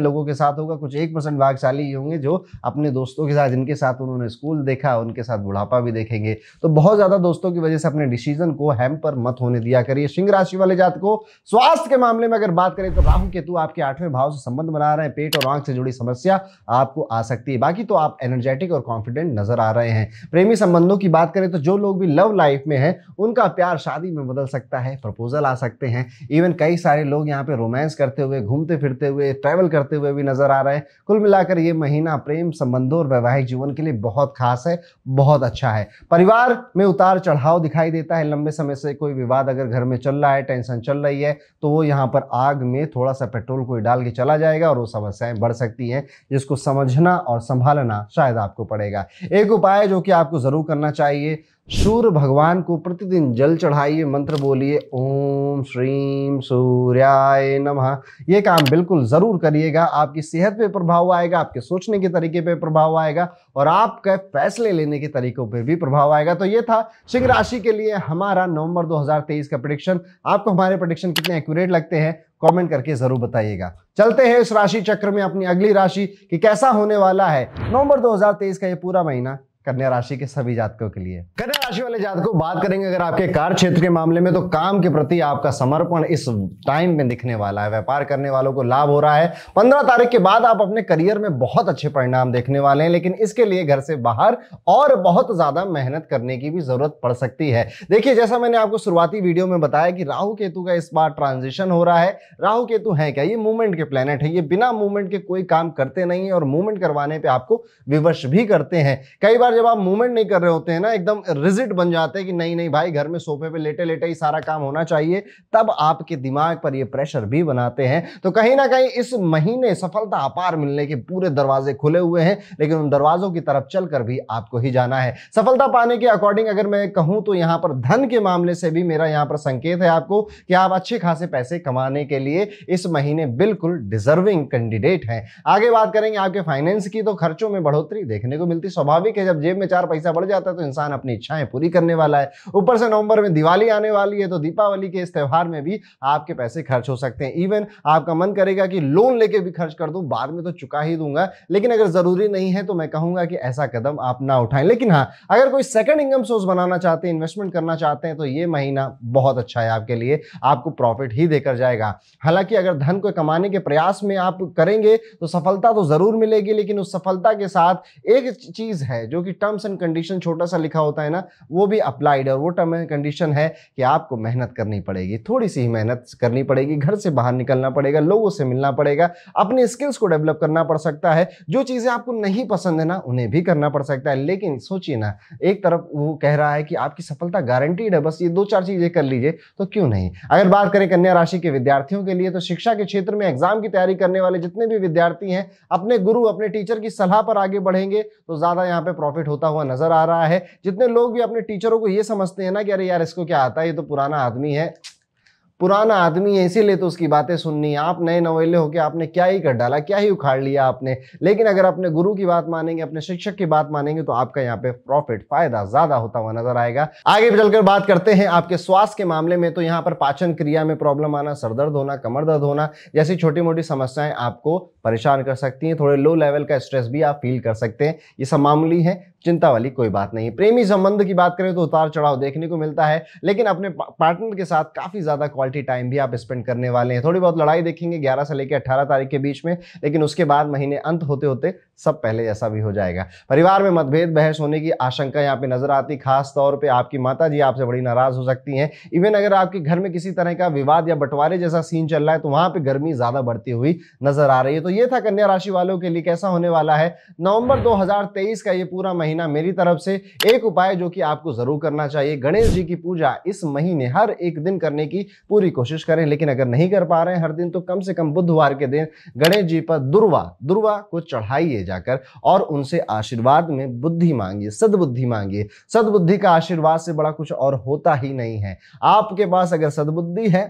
लोगों के साथ होगा कुछ एक परसेंट भागशाली ही होंगे जो अपने दोस्तों के साथ जिनके साथ उन्होंने स्कूल देखा उनके साथ बुढ़ापा भी देखेंगे तो बहुत ज़्यादा दोस्तों की वजह से अपने डिसीजन को पर मत होने दिया करिए सिंह राशि वाले जात को स्वास्थ्य के मामले में अगर बात करें तो राहु केतु आपके आठवें भाव से संबंध बना रहे हैं पेट और आंख से जुड़ी समस्या आपको आ सकती है बाकी तो आप एनर्जेटिक और कॉन्फिडेंट नजर आ रहे हैं प्रेमी संबंधों की बात करें तो जो लोग भी लव लाइफ में हैं उनका प्यार शादी में बदल सकता है प्रपोजल आ सकते हैं इवन कई सारे लोग यहाँ पे रोमांस करते हुए घूमते फिरते हुए ट्रैवल करते हुए भी नजर आ रहे हैं कुल मिलाकर ये महीना प्रेम संबंधों और वैवाहिक जीवन के लिए बहुत खास है बहुत अच्छा है परिवार में उतार चढ़ाव दिखाई देता है लंबे समय से कोई विवाद अगर घर में चल रहा है टेंशन चल रही है तो वो यहाँ पर आग में थोड़ा सा पेट्रोल कोई डाल के चला जाएगा और वो समस्याएं बढ़ सकती हैं जिसको समझना करना और संभालना शायद आपको पड़ेगा एक उपाय जो कि आपको ज़रूर करना चाहिए सूर्य भगवान को प्रतिदिन जल चढ़ाइए मंत्र बोलिए ओम श्रीम सूर्याय नमः ये काम बिल्कुल ज़रूर करिएगा आपकी सेहत पे प्रभाव आएगा आपके सोचने के तरीके पे प्रभाव आएगा और आपके फैसले लेने के तरीकों पे भी प्रभाव आएगा तो ये था सिंह राशि के लिए हमारा नवंबर 2023 का प्रडिक्शन आपको हमारे प्रडिक्शन कितने एक्यूरेट लगते हैं कमेंट करके जरूर बताइएगा चलते हैं इस राशि चक्र में अपनी अगली राशि कि कैसा होने वाला है नवंबर 2023 का ये पूरा महीना कन्या राशि के सभी जातकों के लिए कन्या राशि वाले जातकों बात करेंगे अगर आपके कार्य क्षेत्र के मामले में तो काम के प्रति आपका समर्पण इस टाइम में दिखने वाला है व्यापार करने वालों को लाभ हो रहा है पंद्रह तारीख के बाद आप अपने करियर में बहुत अच्छे परिणाम देखने वाले हैं लेकिन इसके लिए घर से बाहर और बहुत ज्यादा मेहनत करने की भी जरूरत पड़ सकती है देखिए जैसा मैंने आपको शुरुआती वीडियो में बताया कि राहु केतु का इस बार ट्रांजिशन हो रहा है राहु केतु है क्या ये मूवमेंट के प्लेनेट है ये बिना मूवमेंट के कोई काम करते नहीं है और मूवमेंट करवाने पर आपको विवश भी करते हैं कई बार बार जब आप मूवमेंट नहीं कर रहे होते हैं ना एकदम रिजिट बन जाते हैं कि नहीं नहीं भाई घर में सोफे पे लेटे लेटे ही सारा काम होना चाहिए तब आपके दिमाग पर ये प्रेशर भी बनाते हैं तो कहीं ना कहीं इस महीने सफलता अपार मिलने के पूरे दरवाजे खुले हुए हैं लेकिन उन दरवाजों की तरफ चलकर भी आपको ही जाना है सफलता पाने के अकॉर्डिंग अगर मैं कहूं तो यहाँ पर धन के मामले से भी मेरा यहाँ पर संकेत है आपको कि आप अच्छे खासे पैसे कमाने के लिए इस महीने बिल्कुल डिजर्विंग कैंडिडेट हैं आगे बात करेंगे आपके फाइनेंस की तो खर्चों में बढ़ोतरी देखने को मिलती स्वाभाविक है जब जेब में चार पैसा बढ़ जाता है तो इंसान अपनी इच्छाएं पूरी करने वाला है ऊपर से नवंबर में दिवाली आने वाली है तो दीपावली के इस त्यौहार में भी आपके पैसे खर्च हो सकते हैं इवन आपका मन करेगा कि लोन लेके भी खर्च कर दूं बाद में तो चुका ही दूंगा लेकिन अगर ज़रूरी नहीं है तो मैं कहूंगा कि ऐसा कदम आप ना उठाएं लेकिन हाँ अगर कोई सेकंड इनकम सोर्स बनाना चाहते हैं इन्वेस्टमेंट करना चाहते हैं तो ये महीना बहुत अच्छा है आपके लिए आपको प्रॉफिट ही देकर जाएगा हालांकि अगर धन को कमाने के प्रयास में आप करेंगे तो सफलता तो ज़रूर मिलेगी लेकिन उस सफलता के साथ एक चीज़ है जो कि क्योंकि टर्म्स एंड कंडीशन छोटा सा लिखा होता है ना वो भी अप्लाइड है वो टर्म एंड कंडीशन है कि आपको मेहनत करनी पड़ेगी थोड़ी सी ही मेहनत करनी पड़ेगी घर से बाहर निकलना पड़ेगा लोगों से मिलना पड़ेगा अपने स्किल्स को डेवलप करना पड़ सकता है जो चीज़ें आपको नहीं पसंद है ना उन्हें भी करना पड़ सकता है लेकिन सोचिए ना एक तरफ वो कह रहा है कि आपकी सफलता गारंटीड है बस ये दो चार चीज़ें कर लीजिए तो क्यों नहीं अगर बात करें कन्या राशि के विद्यार्थियों के लिए तो शिक्षा के क्षेत्र में एग्जाम की तैयारी करने वाले जितने भी विद्यार्थी हैं अपने गुरु अपने टीचर की सलाह पर आगे बढ़ेंगे तो ज़्यादा यहाँ पे प्रॉफिट प्रॉफिट होता हुआ नजर आ रहा है जितने लोग भी अपने टीचरों को ये समझते हैं ना कि अरे यार इसको क्या आता है ये तो पुराना आदमी है पुराना आदमी है इसीलिए तो उसकी बातें सुननी है आप नए नवेले होकर आपने क्या ही कर डाला क्या ही उखाड़ लिया आपने लेकिन अगर अपने गुरु की बात मानेंगे अपने शिक्षक की बात मानेंगे तो आपका यहाँ पे प्रॉफिट फायदा ज्यादा होता हुआ नजर आएगा आगे चलकर बात करते हैं आपके स्वास्थ्य के मामले में तो यहाँ पर पाचन क्रिया में प्रॉब्लम आना सरदर्द होना कमर दर्द होना जैसी छोटी मोटी समस्याएं आपको परेशान कर सकती हैं थोड़े लो लेवल का स्ट्रेस भी आप फील कर सकते हैं ये सब मामूली है चिंता वाली कोई बात नहीं प्रेमी संबंध की बात करें तो उतार चढ़ाव देखने को मिलता है लेकिन अपने पार्टनर के साथ काफ़ी ज़्यादा क्वालिटी टाइम भी आप स्पेंड करने वाले हैं थोड़ी बहुत लड़ाई देखेंगे ग्यारह से लेकर अट्ठारह तारीख के बीच में लेकिन उसके बाद महीने अंत होते होते सब पहले जैसा भी हो जाएगा परिवार में मतभेद बहस होने की आशंका यहाँ पे नजर आती खास तौर पे आपकी माता जी आपसे बड़ी नाराज हो सकती हैं इवन अगर आपके घर में किसी तरह का विवाद या बंटवारे जैसा सीन चल रहा है तो वहाँ पे गर्मी ज़्यादा बढ़ती हुई नजर आ रही है तो ये था कन्या राशि वालों के लिए कैसा होने वाला है नवंबर दो का ये पूरा महीना महीना मेरी तरफ से एक उपाय जो कि आपको जरूर करना चाहिए गणेश जी की पूजा इस महीने हर एक दिन करने की पूरी कोशिश करें लेकिन अगर नहीं कर पा रहे हैं हर दिन तो कम से कम बुधवार के दिन गणेश जी पर दुर्वा दुर्वा को चढ़ाइए जाकर और उनसे आशीर्वाद में बुद्धि मांगिए सदबुद्धि मांगिए सदबुद्धि का आशीर्वाद से बड़ा कुछ और होता ही नहीं है आपके पास अगर सदबुद्धि है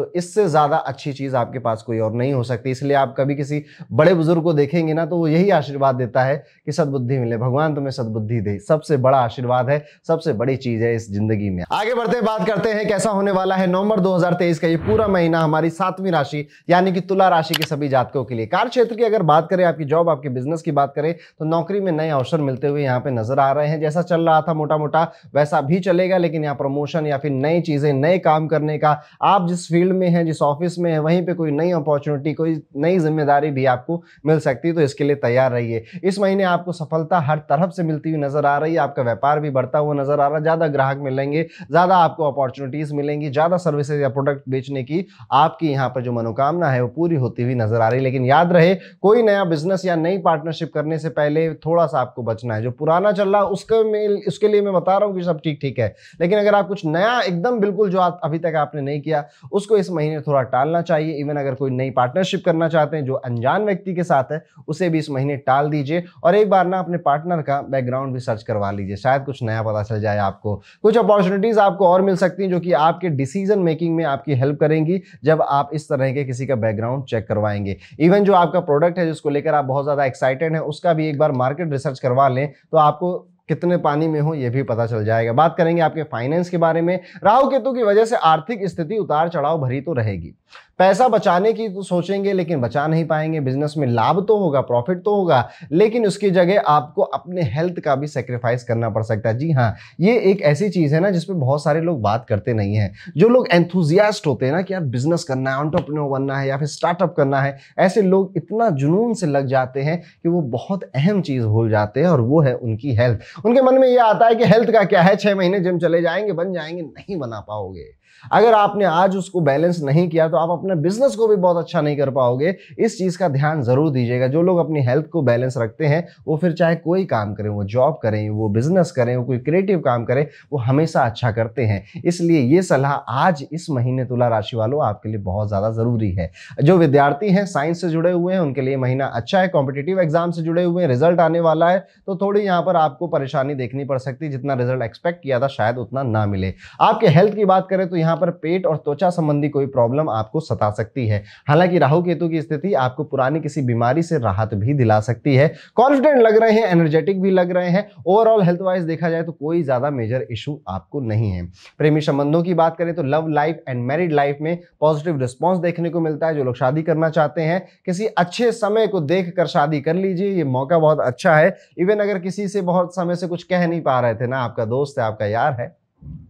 तो इससे ज़्यादा अच्छी चीज़ आपके पास कोई और नहीं हो सकती इसलिए आप कभी किसी बड़े बुजुर्ग को देखेंगे ना तो वो यही आशीर्वाद देता है कि सदबुद्धि मिले भगवान तुम्हें सदबुद्धि दे सबसे बड़ा आशीर्वाद है सबसे बड़ी चीज़ है इस जिंदगी में आगे बढ़ते बात करते हैं कैसा होने वाला है नवंबर दो का ये पूरा महीना हमारी सातवीं राशि यानी कि तुला राशि के सभी जातकों के लिए कार्य क्षेत्र की अगर बात करें आपकी जॉब आपके बिजनेस की बात करें तो नौकरी में नए अवसर मिलते हुए यहाँ पे नजर आ रहे हैं जैसा चल रहा था मोटा मोटा वैसा भी चलेगा लेकिन यहाँ प्रमोशन या फिर नई चीजें नए काम करने का आप जिस फील्ड फील्ड में है जिस ऑफिस में है वहीं पे कोई नई अपॉर्चुनिटी कोई नई जिम्मेदारी भी आपको मिल सकती है तो इसके लिए तैयार रहिए इस महीने आपको सफलता हर तरफ से मिलती हुई नज़र आ रही है आपका व्यापार भी बढ़ता हुआ नज़र आ रहा है ज़्यादा ग्राहक मिलेंगे ज़्यादा आपको अपॉर्चुनिटीज़ मिलेंगी ज़्यादा सर्विसेज या प्रोडक्ट बेचने की आपकी यहाँ पर जो मनोकामना है वो पूरी होती हुई नज़र आ रही है लेकिन याद रहे कोई नया बिजनेस या नई पार्टनरशिप करने से पहले थोड़ा सा आपको बचना है जो पुराना चल रहा है उसके में उसके लिए मैं बता रहा हूँ कि सब ठीक ठीक है लेकिन अगर आप कुछ नया एकदम बिल्कुल जो अभी तक आपने नहीं किया उसको उसको इस महीने थोड़ा टालना चाहिए इवन अगर कोई नई पार्टनरशिप करना चाहते हैं जो अनजान व्यक्ति के साथ है उसे भी इस महीने टाल दीजिए और एक बार ना अपने पार्टनर का बैकग्राउंड भी सर्च करवा लीजिए शायद कुछ नया पता चल जाए आपको कुछ अपॉर्चुनिटीज़ आपको और मिल सकती हैं जो कि आपके डिसीजन मेकिंग में आपकी हेल्प करेंगी जब आप इस तरह के किसी का बैकग्राउंड चेक करवाएंगे इवन जो आपका प्रोडक्ट है जिसको लेकर आप बहुत ज़्यादा एक्साइटेड हैं उसका भी एक बार मार्केट रिसर्च करवा लें तो आपको कितने पानी में हो यह भी पता चल जाएगा बात करेंगे आपके फाइनेंस के बारे में राहु केतु की वजह से आर्थिक स्थिति उतार चढ़ाव भरी तो रहेगी पैसा बचाने की तो सोचेंगे लेकिन बचा नहीं पाएंगे बिजनेस में लाभ तो होगा प्रॉफिट तो होगा लेकिन उसकी जगह आपको अपने हेल्थ का भी सेक्रीफाइस करना पड़ सकता है जी हाँ ये एक ऐसी चीज़ है ना जिसपे बहुत सारे लोग बात करते नहीं हैं जो लोग एंथुजियास्ट होते हैं ना कि यार बिजनेस करना है ऑन्टरप्रनोर बनना है या फिर स्टार्टअप करना है ऐसे लोग इतना जुनून से लग जाते हैं कि वो बहुत अहम चीज़ भूल जाते हैं और वो है उनकी हेल्थ उनके मन में ये आता है कि हेल्थ का क्या है छः महीने जिम चले जाएंगे बन जाएंगे नहीं बना पाओगे अगर आपने आज उसको बैलेंस नहीं किया तो आप अपने बिजनेस को भी बहुत अच्छा नहीं कर पाओगे इस चीज़ का ध्यान ज़रूर दीजिएगा जो लोग अपनी हेल्थ को बैलेंस रखते हैं वो फिर चाहे कोई काम करें वो जॉब करें वो बिजनेस करें वो कोई क्रिएटिव काम करें वो हमेशा अच्छा करते हैं इसलिए ये सलाह आज इस महीने तुला राशि वालों आपके लिए बहुत ज़्यादा ज़रूरी है जो विद्यार्थी हैं साइंस से जुड़े हुए हैं उनके लिए महीना अच्छा है कॉम्पिटेटिव एग्जाम से जुड़े हुए हैं रिजल्ट आने वाला है तो थोड़ी यहाँ पर आपको परेशानी देखनी पड़ सकती है जितना रिजल्ट एक्सपेक्ट किया था शायद उतना ना मिले आपके हेल्थ की बात करें तो यहाँ यहाँ पर पेट और त्वचा संबंधी कोई प्रॉब्लम आपको सता सकती है हालांकि राहु केतु की स्थिति आपको पुरानी किसी बीमारी से राहत भी दिला सकती है कॉन्फिडेंट लग रहे हैं एनर्जेटिक भी लग रहे हैं ओवरऑल हेल्थ वाइज देखा जाए तो कोई ज़्यादा मेजर इशू आपको नहीं है प्रेमी संबंधों की बात करें तो love life and married life में पॉजिटिव रिस्पॉन्स देखने को मिलता है जो लोग शादी करना चाहते हैं किसी अच्छे समय को देख शादी कर लीजिए ये मौका बहुत अच्छा है इवन अगर किसी से बहुत समय से कुछ कह नहीं पा रहे थे ना आपका दोस्त है आपका यार है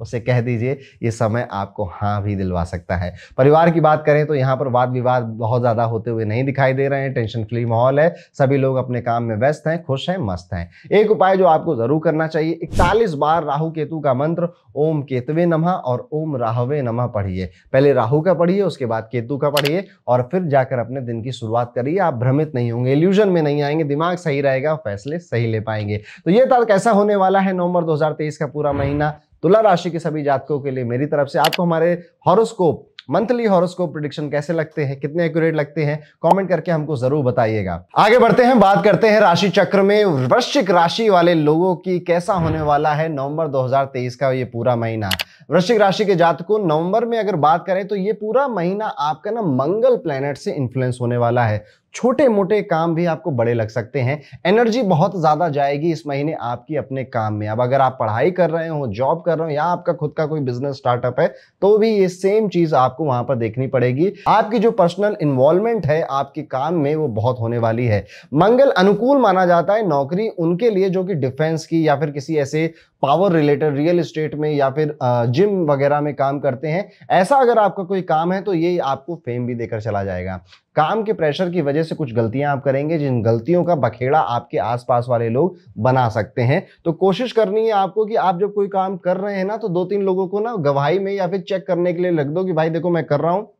उसे कह दीजिए ये समय आपको हाँ भी दिलवा सकता है परिवार की बात करें तो यहाँ पर वाद विवाद बहुत ज़्यादा होते हुए नहीं दिखाई दे रहे हैं टेंशन फ्री माहौल है सभी लोग अपने काम में व्यस्त हैं खुश हैं मस्त हैं एक उपाय जो आपको ज़रूर करना चाहिए इकतालीस बार राहु केतु का मंत्र ओम केतवे नमः और ओम राहवे नमः पढ़िए पहले राहु का पढ़िए उसके बाद केतु का पढ़िए और फिर जाकर अपने दिन की शुरुआत करिए आप भ्रमित नहीं होंगे इल्यूजन में नहीं आएंगे दिमाग सही रहेगा फैसले सही ले पाएंगे तो ये था कैसा होने वाला है नवंबर 2023 का पूरा महीना तुला राशि के सभी जातकों के लिए मेरी तरफ से आपको तो हमारे हॉरोस्कोप मंथली हॉरोस्कोप प्रिडिक्शन कैसे लगते हैं कितने एक्यूरेट लगते हैं कमेंट करके हमको जरूर बताइएगा आगे बढ़ते हैं बात करते हैं राशि चक्र में वृश्चिक राशि वाले लोगों की कैसा होने वाला है नवंबर 2023 का ये पूरा महीना वृश्चिक राशि के जातकों नवंबर में अगर बात करें तो ये पूरा महीना आपका ना मंगल प्लेनेट से इन्फ्लुएंस होने वाला है छोटे मोटे काम भी आपको बड़े लग सकते हैं एनर्जी बहुत ज़्यादा जाएगी इस महीने आपकी अपने काम में अब अगर आप पढ़ाई कर रहे हो जॉब कर रहे हो या आपका खुद का कोई बिजनेस स्टार्टअप है तो भी ये सेम चीज़ आपको वहाँ पर देखनी पड़ेगी आपकी जो पर्सनल इन्वॉल्वमेंट है आपके काम में वो बहुत होने वाली है मंगल अनुकूल माना जाता है नौकरी उनके लिए जो कि डिफेंस की या फिर किसी ऐसे पावर रिलेटेड रियल इस्टेट में या फिर जिम वगैरह में काम करते हैं ऐसा अगर आपका कोई काम है तो ये आपको फेम भी देकर चला जाएगा काम के प्रेशर की वजह से कुछ गलतियां आप करेंगे जिन गलतियों का बखेड़ा आपके आसपास वाले लोग बना सकते हैं तो कोशिश करनी है आपको कि आप जब कोई काम कर रहे हैं ना तो दो तीन लोगों को ना गवाही में या फिर चेक करने के लिए लग दो कि भाई देखो मैं कर रहा हूँ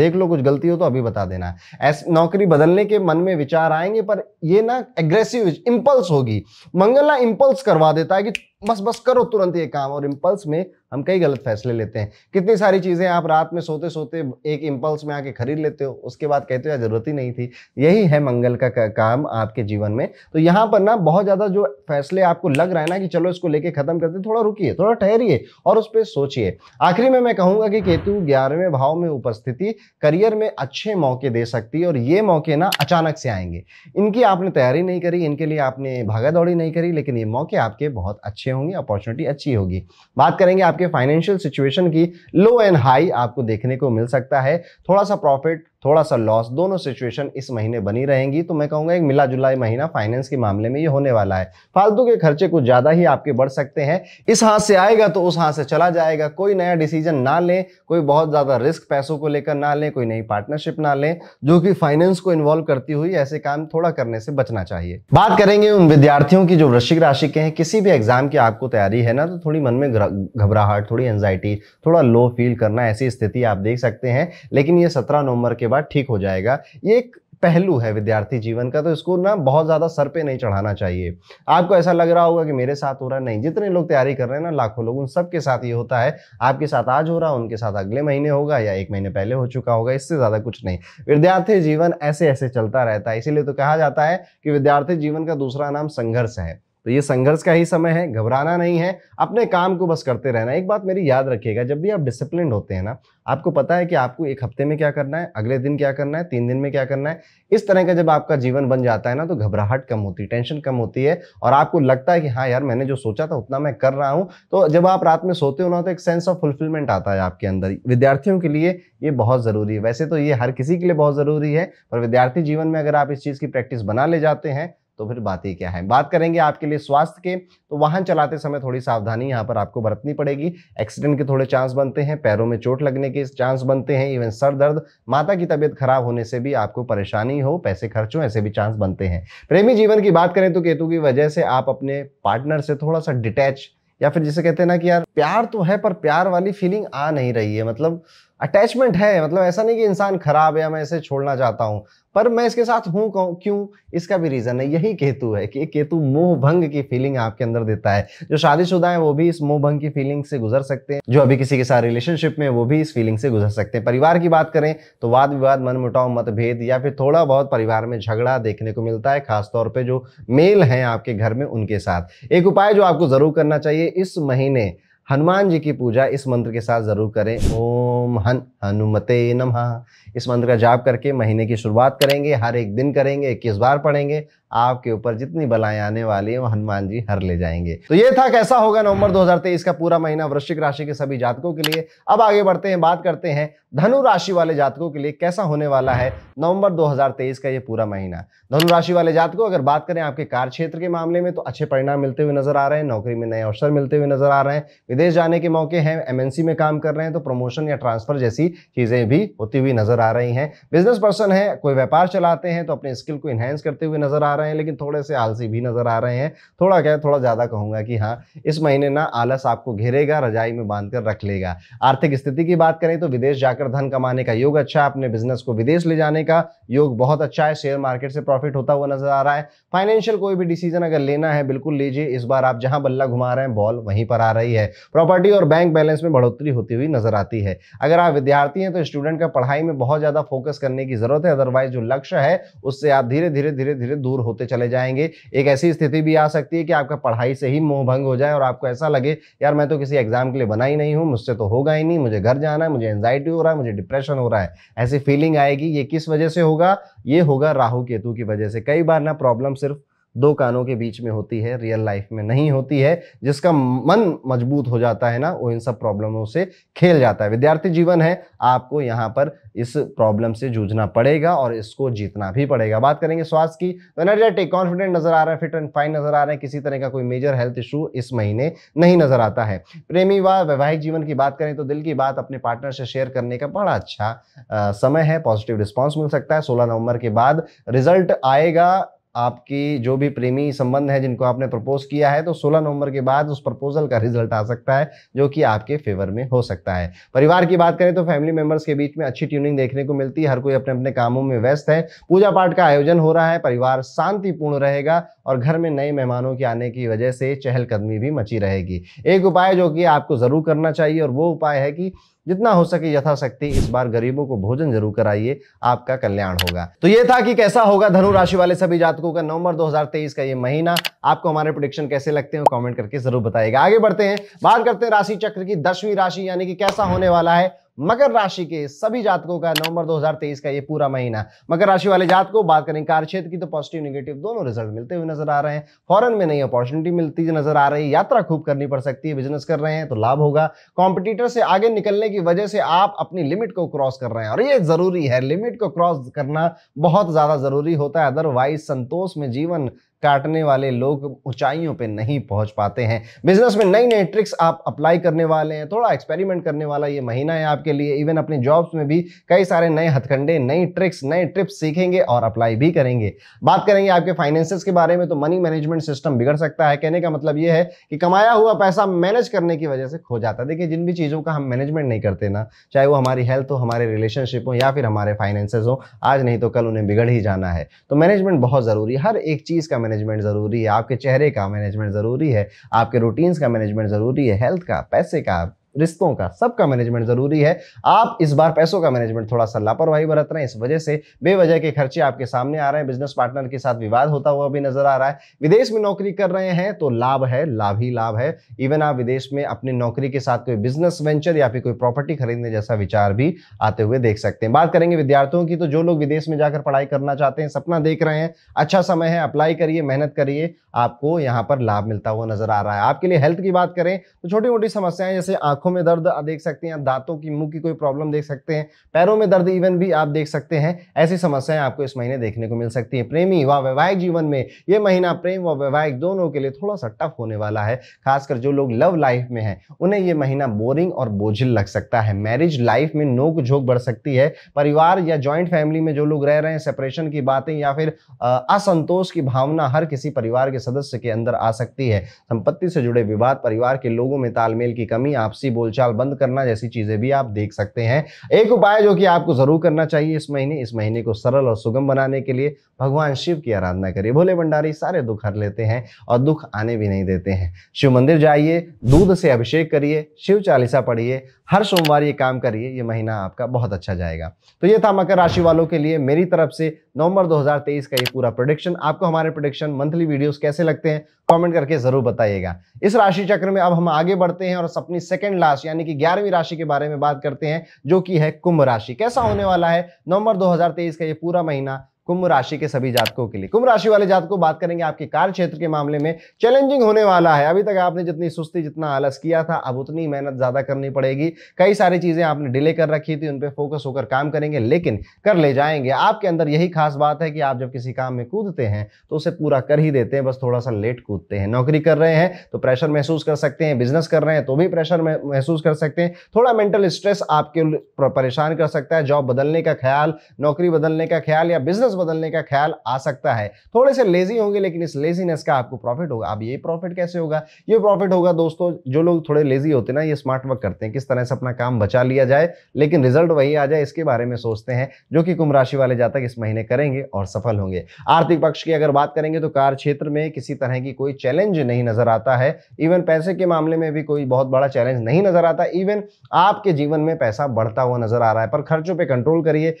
देख लो कुछ गलती हो तो अभी बता देना है ऐसे नौकरी बदलने के मन में विचार आएंगे पर ये ना एग्रेसिव इंपल्स होगी मंगल ना इंपल्स करवा देता है कि बस बस करो तुरंत ये काम और इम्पल्स में हम कई गलत फैसले लेते हैं कितनी सारी चीज़ें आप रात में सोते सोते एक इम्पल्स में आके खरीद लेते हो उसके बाद कहते हो यार ज़रूरत ही नहीं थी यही है मंगल का काम आपके जीवन में तो यहाँ पर ना बहुत ज़्यादा जो फैसले आपको लग रहा है ना कि चलो इसको लेके ख़त्म करते थोड़ा रुकिए थोड़ा ठहरिए और उस पर सोचिए आखिरी में मैं कहूँगा कि केतु ग्यारहवें भाव में उपस्थिति करियर में अच्छे मौके दे सकती है और ये मौके ना अचानक से आएंगे इनकी आपने तैयारी नहीं करी इनके लिए आपने भागा दौड़ी नहीं करी लेकिन ये मौके आपके बहुत अच्छे होंगे अपॉर्चुनिटी अच्छी होगी बात करेंगे आपके फाइनेंशियल सिचुएशन की लो एंड हाई आपको देखने को मिल सकता है थोड़ा सा प्रॉफिट थोड़ा सा लॉस दोनों सिचुएशन इस महीने बनी रहेंगी तो मैं कहूंगा एक मिला जुला महीना फाइनेंस के मामले में ये होने वाला है फालतू के खर्चे कुछ ज़्यादा ही आपके बढ़ सकते हैं इस हाथ से आएगा तो उस हाथ से चला जाएगा कोई नया डिसीजन ना लें कोई बहुत ज़्यादा रिस्क पैसों को लेकर ना लें कोई नई पार्टनरशिप ना लें जो कि फाइनेंस को इन्वॉल्व करती हुई ऐसे काम थोड़ा करने से बचना चाहिए बात करेंगे उन विद्यार्थियों की जो वृश्चिक राशि के हैं किसी भी एग्जाम की आपको तैयारी है ना तो थोड़ी मन में घबराहट थोड़ी एंजाइटी थोड़ा लो फील करना ऐसी स्थिति आप देख सकते हैं लेकिन ये सत्रह नवंबर के बाद ठीक हो जाएगा ये एक पहलू है विद्यार्थी जीवन का तो इसको ना बहुत ज़्यादा सर पे नहीं चढ़ाना चाहिए आपको ऐसा लग रहा होगा कि मेरे साथ हो रहा नहीं जितने लोग तैयारी कर रहे हैं ना लाखों लोग उन सब के साथ ये होता है आपके साथ आज हो रहा उनके साथ अगले महीने होगा या एक महीने पहले हो चुका होगा इससे ज़्यादा कुछ नहीं विद्यार्थी जीवन ऐसे ऐसे चलता रहता है इसीलिए तो कहा जाता है कि विद्यार्थी जीवन का दूसरा नाम संघर्ष है तो ये संघर्ष का ही समय है घबराना नहीं है अपने काम को बस करते रहना एक बात मेरी याद रखिएगा जब भी आप डिसिप्लिन होते हैं ना आपको पता है कि आपको एक हफ्ते में क्या करना है अगले दिन क्या करना है तीन दिन में क्या करना है इस तरह का जब आपका जीवन बन जाता है ना तो घबराहट कम होती है टेंशन कम होती है और आपको लगता है कि हाँ यार मैंने जो सोचा था उतना मैं कर रहा हूँ तो जब आप रात में सोते हो ना तो एक सेंस ऑफ फुलफिलमेंट आता है आपके अंदर विद्यार्थियों के लिए ये बहुत ज़रूरी है वैसे तो ये हर किसी के लिए बहुत ज़रूरी है पर विद्यार्थी जीवन में अगर आप इस चीज़ की प्रैक्टिस बना ले जाते हैं तो फिर बात ही क्या है बात करेंगे आपके लिए स्वास्थ्य के तो वाहन चलाते समय थोड़ी सावधानी यहाँ पर आपको बरतनी पड़ेगी एक्सीडेंट के थोड़े चांस बनते हैं पैरों में चोट लगने के चांस बनते हैं इवन सर दर्द माता की तबीयत खराब होने से भी आपको परेशानी हो पैसे खर्च हो ऐसे भी चांस बनते हैं प्रेमी जीवन की बात करें तो केतु की वजह से आप अपने पार्टनर से थोड़ा सा डिटैच या फिर जिसे कहते हैं ना कि यार प्यार तो है पर प्यार वाली फीलिंग आ नहीं रही है मतलब अटैचमेंट है मतलब ऐसा नहीं कि इंसान खराब है या मैं इसे छोड़ना चाहता हूँ पर मैं इसके साथ हूँ क्यों इसका भी रीज़न है यही केतु है कि केतु मोह भंग की फीलिंग आपके अंदर देता है जो शादीशुदा है वो भी इस मोह भंग की फीलिंग से गुजर सकते हैं जो अभी किसी के साथ रिलेशनशिप में वो भी इस फीलिंग से गुजर सकते हैं परिवार की बात करें तो वाद विवाद मन मुटाव मतभेद या फिर थोड़ा बहुत परिवार में झगड़ा देखने को मिलता है खासतौर पर जो मेल हैं आपके घर में उनके साथ एक उपाय जो आपको ज़रूर करना चाहिए इस महीने हनुमान जी की पूजा इस मंत्र के साथ ज़रूर करें ओम हन हनुमते नमः इस मंत्र का जाप करके महीने की शुरुआत करेंगे हर एक दिन करेंगे इक्कीस बार पढ़ेंगे आपके ऊपर जितनी बलाएं आने वाली हैं वो हनुमान जी हर ले जाएंगे तो ये था कैसा होगा नवंबर 2023 का पूरा महीना वृश्चिक राशि के सभी जातकों के लिए अब आगे बढ़ते हैं बात करते हैं धनु राशि वाले जातकों के लिए कैसा होने वाला है नवंबर 2023 का ये पूरा महीना धनु राशि वाले जातकों अगर बात करें आपके कार्य क्षेत्र के मामले में तो अच्छे परिणाम मिलते हुए नजर आ रहे हैं नौकरी में नए अवसर मिलते हुए नजर आ रहे हैं विदेश जाने के मौके हैं एमएनसी में काम कर रहे हैं तो प्रमोशन या ट्रांसफर जैसी चीज़ें भी होती हुई नजर आ रही हैं बिजनेस पर्सन है कोई व्यापार चलाते हैं तो अपने स्किल को इन्हेंस करते हुए नजर आ रहे हैं लेकिन थोड़े से आलसी भी नजर आ रहे हैं थोड़ा क्या थोड़ा ज़्यादा कहूंगा कि हाँ इस महीने ना आलस आपको घेरेगा रजाई में बांध कर रख लेगा आर्थिक स्थिति की बात करें तो विदेश जाकर धन कमाने का योग अच्छा है अपने बिजनेस को विदेश ले जाने का योग बहुत अच्छा है शेयर मार्केट से प्रॉफिट होता हुआ नजर आ रहा है फाइनेंशियल कोई भी डिसीजन अगर लेना है बिल्कुल लीजिए इस बार आप जहां बल्ला घुमा रहे हैं बॉल वहीं पर आ रही है प्रॉपर्टी और बैंक बैलेंस में बढ़ोतरी होती हुई नजर आती है अगर आप विद्यार्थी हैं तो स्टूडेंट का पढ़ाई में बहुत ज़्यादा फोकस करने की ज़रूरत है अदरवाइज जो लक्ष्य है उससे आप धीरे धीरे धीरे धीरे दूर होते चले जाएंगे एक ऐसी स्थिति भी आ सकती है कि आपका पढ़ाई से ही मोह भंग हो जाए और आपको ऐसा लगे यार मैं तो किसी एग्जाम के लिए बना ही नहीं हूँ मुझसे तो होगा ही नहीं मुझे घर जाना है मुझे एंजाइटी हो रहा है मुझे डिप्रेशन हो रहा है ऐसी फीलिंग आएगी ये किस वजह से होगा ये होगा राहु केतु की वजह से कई बार ना प्रॉब्लम सिर्फ दो कानों के बीच में होती है रियल लाइफ में नहीं होती है जिसका मन मजबूत हो जाता है ना वो इन सब प्रॉब्लमों से खेल जाता है विद्यार्थी जीवन है आपको यहाँ पर इस प्रॉब्लम से जूझना पड़ेगा और इसको जीतना भी पड़ेगा बात करेंगे स्वास्थ्य की तो एनर्जेटिक कॉन्फिडेंट नजर आ रहा है फिट एंड फाइन नजर आ रहा है किसी तरह का कोई मेजर हेल्थ इशू इस महीने नहीं नजर आता है प्रेमी व वैवाहिक जीवन की बात करें तो दिल की बात अपने पार्टनर से शेयर करने का बड़ा अच्छा समय है पॉजिटिव रिस्पॉन्स मिल सकता है सोलह नवंबर के बाद रिजल्ट आएगा आपकी जो भी प्रेमी संबंध है जिनको आपने प्रपोज किया है तो 16 नवंबर के बाद उस प्रपोजल का रिजल्ट आ सकता है जो कि आपके फेवर में हो सकता है परिवार की बात करें तो फैमिली मेंबर्स के बीच में अच्छी ट्यूनिंग देखने को मिलती है हर कोई अपने अपने कामों में व्यस्त है पूजा पाठ का आयोजन हो रहा है परिवार शांतिपूर्ण रहेगा और घर में नए मेहमानों के आने की वजह से चहलकदमी भी मची रहेगी एक उपाय जो कि आपको ज़रूर करना चाहिए और वो उपाय है कि जितना हो सके यथाशक्ति इस बार गरीबों को भोजन जरूर कराइए आपका कल्याण होगा तो ये था कि कैसा होगा धनु राशि हम्म। वाले सभी जातकों का नवंबर 2023 का ये महीना आपको हमारे प्रोडिक्शन कैसे लगते हैं कमेंट करके जरूर बताएगा आगे बढ़ते हैं बात करते हैं राशि चक्र की दसवीं राशि यानी कि कैसा होने वाला है मकर राशि के सभी जातकों का नवंबर 2023 का ये पूरा महीना मकर राशि वाले जातकों बात करें कार्य क्षेत्र की तो पॉजिटिव नेगेटिव दोनों रिजल्ट मिलते हुए नजर आ रहे हैं फॉरन में नई अपॉर्चुनिटी मिलती नजर आ रही है यात्रा खूब करनी पड़ सकती है बिजनेस कर रहे हैं तो लाभ होगा कॉम्पिटिटर से आगे निकलने की वजह से आप अपनी लिमिट को क्रॉस कर रहे हैं और ये जरूरी है लिमिट को क्रॉस करना बहुत ज्यादा जरूरी होता है अदरवाइज संतोष में जीवन काटने वाले लोग ऊंचाइयों पे नहीं पहुंच पाते हैं बिजनेस में नई नई ट्रिक्स आप अप्लाई करने वाले हैं थोड़ा एक्सपेरिमेंट करने वाला ये महीना है आपके लिए इवन अपने जॉब्स में भी कई सारे नए हथकंडे नई ट्रिक्स नए ट्रिप्स सीखेंगे और अप्लाई भी करेंगे बात करेंगे आपके फाइनेंस के बारे में तो मनी मैनेजमेंट सिस्टम बिगड़ सकता है कहने का मतलब ये है कि कमाया हुआ पैसा मैनेज करने की वजह से खो जाता है देखिए जिन भी चीज़ों का हम मैनेजमेंट नहीं करते ना चाहे वो हमारी हेल्थ हो हमारे रिलेशनशिप हो या फिर हमारे फाइनेंसेज हो आज नहीं तो कल उन्हें बिगड़ ही जाना है तो मैनेजमेंट बहुत ज़रूरी हर एक चीज़ का मैनेजमेंट ज़रूरी है आपके चेहरे का मैनेजमेंट ज़रूरी है आपके रूटीन्स का मैनेजमेंट ज़रूरी है हेल्थ का पैसे का रिश्तों का सबका मैनेजमेंट जरूरी है आप इस बार पैसों का मैनेजमेंट थोड़ा सा लापरवाही बरत रहे हैं इस वजह से बेवजह के खर्चे आपके सामने आ रहे हैं बिजनेस पार्टनर के साथ विवाद होता हुआ भी नजर आ रहा है विदेश में नौकरी कर रहे हैं तो लाभ है लाभ ही लाभ है इवन आप विदेश में अपनी नौकरी के साथ कोई बिजनेस वेंचर या फिर कोई प्रॉपर्टी खरीदने जैसा विचार भी आते हुए देख सकते हैं बात करेंगे विद्यार्थियों की तो जो लोग विदेश में जाकर पढ़ाई करना चाहते हैं सपना देख रहे हैं अच्छा समय है अप्लाई करिए मेहनत करिए आपको यहाँ पर लाभ मिलता हुआ नजर आ रहा है आपके लिए हेल्थ की बात करें तो छोटी मोटी समस्याएं जैसे आंख आंखों में दर्द देख सकते हैं दांतों की मुंह की कोई प्रॉब्लम देख सकते हैं पैरों में दर्द इवन भी आप देख सकते हैं ऐसी समस्याएं आपको इस महीने देखने को मिल सकती है प्रेमी व वैवाहिक जीवन में ये महीना प्रेम व वैवाहिक दोनों के लिए थोड़ा सा टफ होने वाला है खासकर जो लोग लव लाइफ में हैं उन्हें ये महीना बोरिंग और बोझिल लग सकता है मैरिज लाइफ में नोक झोंक बढ़ सकती है परिवार या ज्वाइंट फैमिली में जो लोग रह रहे हैं सेपरेशन की बातें या फिर असंतोष की भावना हर किसी परिवार के सदस्य के अंदर आ सकती है संपत्ति से जुड़े विवाद परिवार के लोगों में तालमेल की कमी आपसी बोलचाल बंद करना जैसी चीजें भी आप देख सकते हैं एक उपाय जो कि आपको जरूर करना चाहिए इस महीने इस महीने को सरल और सुगम बनाने के लिए भगवान शिव की आराधना करिए भोले भंडारी सारे दुख हर लेते हैं और दुख आने भी नहीं देते हैं शिव मंदिर जाइए दूध से अभिषेक करिए शिव चालीसा पढ़िए हर सोमवार ये काम करिए ये महीना आपका बहुत अच्छा जाएगा तो ये था मकर राशि वालों के लिए मेरी तरफ से नवंबर 2023 का ये पूरा प्रोडिक्शन आपको हमारे प्रोडिक्शन मंथली वीडियोस कैसे लगते हैं कमेंट करके जरूर बताइएगा इस राशि चक्र में अब हम आगे बढ़ते हैं और अपनी सेकंड लास्ट यानी कि ग्यारहवीं राशि के बारे में बात करते हैं जो कि है कुंभ राशि कैसा होने वाला है नवंबर दो का ये पूरा महीना कुंभ राशि के सभी जातकों के लिए कुंभ राशि वाले जातकों बात करेंगे आपके कार्य क्षेत्र के मामले में चैलेंजिंग होने वाला है अभी तक आपने जितनी सुस्ती जितना आलस किया था अब उतनी मेहनत ज्यादा करनी पड़ेगी कई सारी चीजें आपने डिले कर रखी थी उन पर फोकस होकर काम करेंगे लेकिन कर ले जाएंगे आपके अंदर यही खास बात है कि आप जब किसी काम में कूदते हैं तो उसे पूरा कर ही देते हैं बस थोड़ा सा लेट कूदते हैं नौकरी कर रहे हैं तो प्रेशर महसूस कर सकते हैं बिजनेस कर रहे हैं तो भी प्रेशर महसूस कर सकते हैं थोड़ा मेंटल स्ट्रेस आपके परेशान कर सकता है जॉब बदलने का ख्याल नौकरी बदलने का ख्याल या बिजनेस फोकस बदलने का ख्याल आ सकता है थोड़े से लेजी होंगे लेकिन इस लेजीनेस का आपको प्रॉफिट होगा अब ये प्रॉफिट कैसे होगा ये प्रॉफिट होगा दोस्तों जो लोग थोड़े लेजी होते हैं ना ये स्मार्ट वर्क करते हैं किस तरह से अपना काम बचा लिया जाए लेकिन रिजल्ट वही आ जाए इसके बारे में सोचते हैं जो कि कुंभ राशि वाले जातक इस महीने करेंगे और सफल होंगे आर्थिक पक्ष की अगर बात करेंगे तो कार्य क्षेत्र में किसी तरह की कोई चैलेंज नहीं नजर आता है इवन पैसे के मामले में भी कोई बहुत बड़ा चैलेंज नहीं नजर आता इवन आपके जीवन में पैसा बढ़ता हुआ नजर आ रहा है पर खर्चों पर कंट्रोल करिए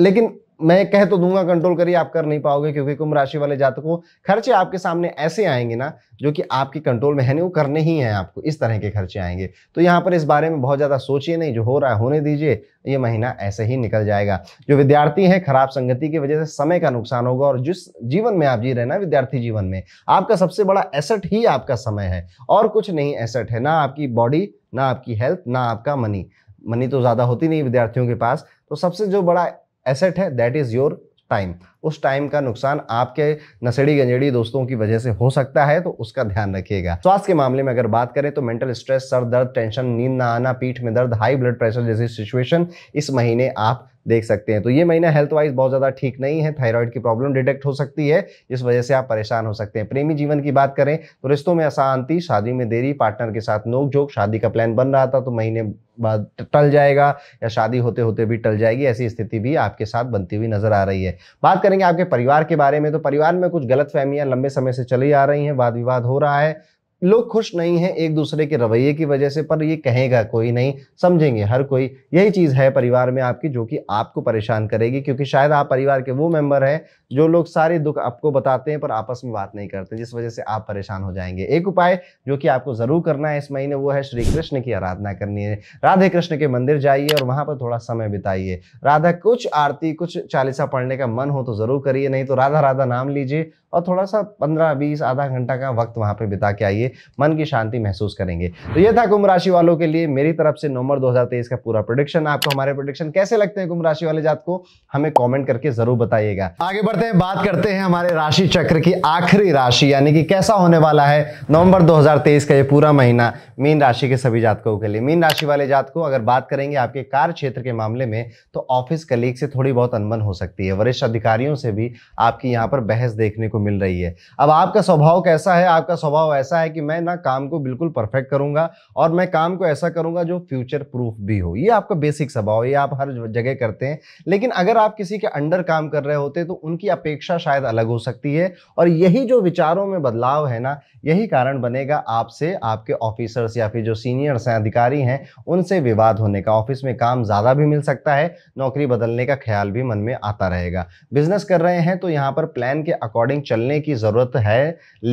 लेकिन मैं कह तो दूंगा कंट्रोल करिए आप कर नहीं पाओगे क्योंकि कुंभ राशि वाले जातकों खर्चे आपके सामने ऐसे आएंगे ना जो कि आपके कंट्रोल में है नहीं वो करने ही हैं आपको इस तरह के खर्चे आएंगे तो यहाँ पर इस बारे में बहुत ज़्यादा सोचिए नहीं जो हो रहा है होने दीजिए ये महीना ऐसे ही निकल जाएगा जो विद्यार्थी हैं खराब संगति की वजह से समय का नुकसान होगा और जिस जीवन में आप जी रहे ना विद्यार्थी जीवन में आपका सबसे बड़ा एसेट ही आपका समय है और कुछ नहीं एसेट है ना आपकी बॉडी ना आपकी हेल्थ ना आपका मनी मनी तो ज़्यादा होती नहीं विद्यार्थियों के पास तो सबसे जो बड़ा एसेट है दैट इज योर टाइम उस टाइम का नुकसान आपके नसेड़ी गंजेड़ी दोस्तों की वजह से हो सकता है तो उसका ध्यान रखिएगा स्वास्थ्य के मामले में अगर बात करें तो मेंटल स्ट्रेस सर दर्द टेंशन नींद ना आना पीठ में दर्द हाई ब्लड प्रेशर जैसी सिचुएशन इस महीने आप देख सकते हैं तो ये महीना हेल्थ वाइज बहुत ज़्यादा ठीक नहीं है थायराइड की प्रॉब्लम डिटेक्ट हो सकती है जिस वजह से आप परेशान हो सकते हैं प्रेमी जीवन की बात करें तो रिश्तों में अशांति शादी में देरी पार्टनर के साथ नोकझोंक शादी का प्लान बन रहा था तो महीने बाद टल जाएगा या शादी होते होते भी टल जाएगी ऐसी स्थिति भी आपके साथ बनती हुई नजर आ रही है बात करें करेंगे आपके परिवार के बारे में तो परिवार में कुछ गलत फहमियाँ लंबे समय से चली आ रही हैं वाद विवाद हो रहा है लोग खुश नहीं हैं एक दूसरे के रवैये की वजह से पर ये कहेगा कोई नहीं समझेंगे हर कोई यही चीज़ है परिवार में आपकी जो कि आपको परेशान करेगी क्योंकि शायद आप परिवार के वो मेम्बर हैं जो लोग सारे दुख आपको बताते हैं पर आपस में बात नहीं करते जिस वजह से आप परेशान हो जाएंगे एक उपाय जो कि आपको ज़रूर करना है इस महीने वो है श्री कृष्ण की आराधना करनी है राधे कृष्ण के मंदिर जाइए और वहाँ पर थोड़ा समय बिताइए राधा कुछ आरती कुछ चालीसा पढ़ने का मन हो तो ज़रूर करिए नहीं तो राधा राधा नाम लीजिए और थोड़ा सा पंद्रह बीस आधा घंटा का वक्त वहाँ पर बिता के आइए मन की शांति महसूस करेंगे तो ये था कुंभ राशि वालों के लिए मेरी तरफ से नवंबर 2023 का पूरा प्रोडिक्शन आपको हमारे प्रोडिक्शन कैसे लगते हैं कुंभ राशि वाले जात को हमें कॉमेंट करके जरूर बताइएगा आगे बढ़ते हैं बात करते हैं हमारे राशि चक्र की आखिरी राशि यानी कि कैसा होने वाला है नवंबर 2023 का ये पूरा महीना मीन राशि के सभी जातकों के लिए मीन राशि वाले जात को अगर बात करेंगे आपके कार्य क्षेत्र के मामले में तो ऑफिस कलीग से थोड़ी बहुत अनबन हो सकती है वरिष्ठ अधिकारियों से भी आपकी यहां पर बहस देखने को मिल रही है अब आपका स्वभाव कैसा है आपका स्वभाव ऐसा है कि कि मैं ना काम को बिल्कुल परफेक्ट करूंगा और मैं काम को ऐसा करूंगा जो फ्यूचर प्रूफ भी हो ये आपका बेसिक स्वभाव ये आप हर जगह करते हैं लेकिन अगर आप किसी के अंडर काम कर रहे होते तो उनकी अपेक्षा शायद अलग हो सकती है और यही जो विचारों में बदलाव है ना यही कारण बनेगा आपसे आपके ऑफिसर्स या फिर जो सीनियर्स हैं अधिकारी हैं उनसे विवाद होने का ऑफिस में काम ज़्यादा भी मिल सकता है नौकरी बदलने का ख्याल भी मन में आता रहेगा बिजनेस कर रहे हैं तो यहाँ पर प्लान के अकॉर्डिंग चलने की ज़रूरत है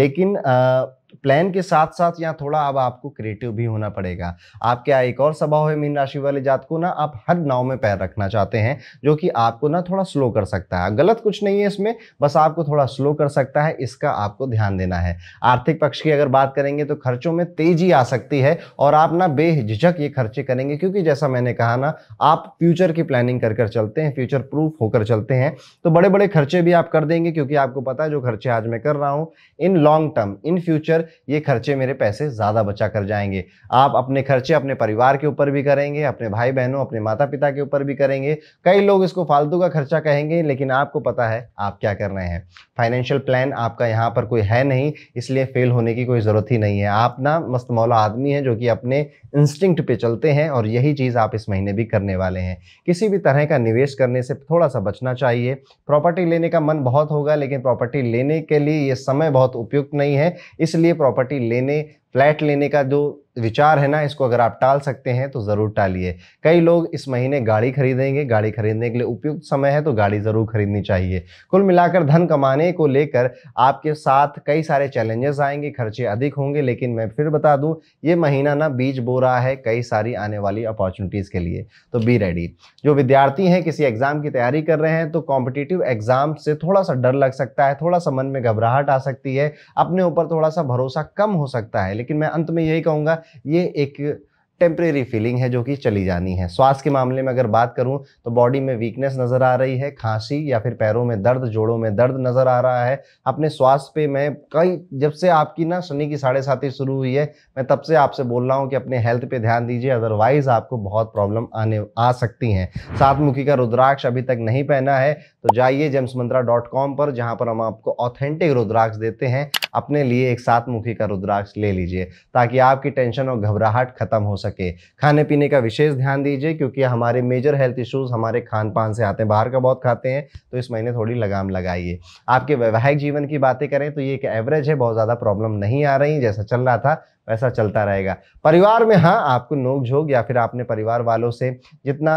लेकिन आ, प्लान के साथ साथ यहाँ थोड़ा अब आपको क्रिएटिव भी होना पड़ेगा आपके यहाँ एक और स्वभाव है मीन राशि वाले जात को ना आप हर नाव में पैर रखना चाहते हैं जो कि आपको ना थोड़ा स्लो कर सकता है गलत कुछ नहीं है इसमें बस आपको थोड़ा स्लो कर सकता है इसका आपको ध्यान देना है आर्थिक पक्ष की अगर बात करेंगे तो खर्चों में तेजी आ सकती है और आप ना बेहिझक ये खर्चे करेंगे क्योंकि जैसा मैंने कहा ना आप फ्यूचर की प्लानिंग कर कर चलते हैं फ्यूचर प्रूफ होकर चलते हैं तो बड़े बड़े खर्चे भी आप कर देंगे क्योंकि आपको पता है जो खर्चे आज मैं कर रहा हूँ in long term in future ये खर्चे मेरे पैसे ज़्यादा बचा कर जाएंगे आप अपने खर्चे अपने परिवार के ऊपर भी करेंगे अपने भाई बहनों अपने माता पिता के ऊपर भी करेंगे कई लोग इसको फालतू का खर्चा कहेंगे लेकिन आपको पता है आप क्या कर रहे हैं फाइनेंशियल प्लान आपका यहाँ पर कोई है नहीं इसलिए फेल होने की कोई ज़रूरत ही नहीं है आप ना मस्त मौला आदमी है जो कि अपने इंस्टिंक्ट पे चलते हैं और यही चीज़ आप इस महीने भी करने वाले हैं किसी भी तरह का निवेश करने से थोड़ा सा बचना चाहिए प्रॉपर्टी लेने का मन बहुत होगा लेकिन प्रॉपर्टी लेने के लिए ये समय बहुत उपयुक्त नहीं है इसलिए प्रॉपर्टी लेने फ्लैट लेने का जो विचार है ना इसको अगर आप टाल सकते हैं तो ज़रूर टालिए कई लोग इस महीने गाड़ी खरीदेंगे गाड़ी खरीदने के लिए उपयुक्त समय है तो गाड़ी ज़रूर खरीदनी चाहिए कुल मिलाकर धन कमाने को लेकर आपके साथ कई सारे चैलेंजेस आएंगे खर्चे अधिक होंगे लेकिन मैं फिर बता दूं ये महीना ना बीज बो रहा है कई सारी आने वाली अपॉर्चुनिटीज़ के लिए तो बी रेडी जो विद्यार्थी हैं किसी एग्ज़ाम की तैयारी कर रहे हैं तो कॉम्पिटिटिव एग्ज़ाम से थोड़ा सा डर लग सकता है थोड़ा सा मन में घबराहट आ सकती है अपने ऊपर थोड़ा सा भरोसा कम हो सकता है लेकिन मैं अंत में यही कहूँगा ये एक टेम्परेरी फीलिंग है जो कि चली जानी है स्वास्थ्य के मामले में अगर बात करूं तो बॉडी में वीकनेस नज़र आ रही है खांसी या फिर पैरों में दर्द जोड़ों में दर्द नज़र आ रहा है अपने स्वास्थ्य पे मैं कई जब से आपकी ना शनि की साढ़े साथी शुरू हुई है मैं तब से आपसे बोल रहा हूं कि अपने हेल्थ पे ध्यान दीजिए अदरवाइज़ आपको बहुत प्रॉब्लम आने आ सकती हैं मुखी का रुद्राक्ष अभी तक नहीं पहना है तो जाइए जेम्स मंत्रा पर जहाँ पर हम आपको ऑथेंटिक रुद्राक्ष देते हैं अपने लिए एक सात मुखी का रुद्राक्ष ले लीजिए ताकि आपकी टेंशन और घबराहट खत्म हो सके खाने पीने का विशेष ध्यान दीजिए क्योंकि हमारे मेजर हेल्थ इश्यूज हमारे खान पान से आते हैं बाहर का बहुत खाते हैं तो इस महीने थोड़ी लगाम लगाइए आपके वैवाहिक जीवन की बातें करें तो ये एक एवरेज है बहुत ज़्यादा प्रॉब्लम नहीं आ रही जैसा चल रहा था वैसा चलता रहेगा परिवार में हाँ आपको नोकझोंक या फिर आपने परिवार वालों से जितना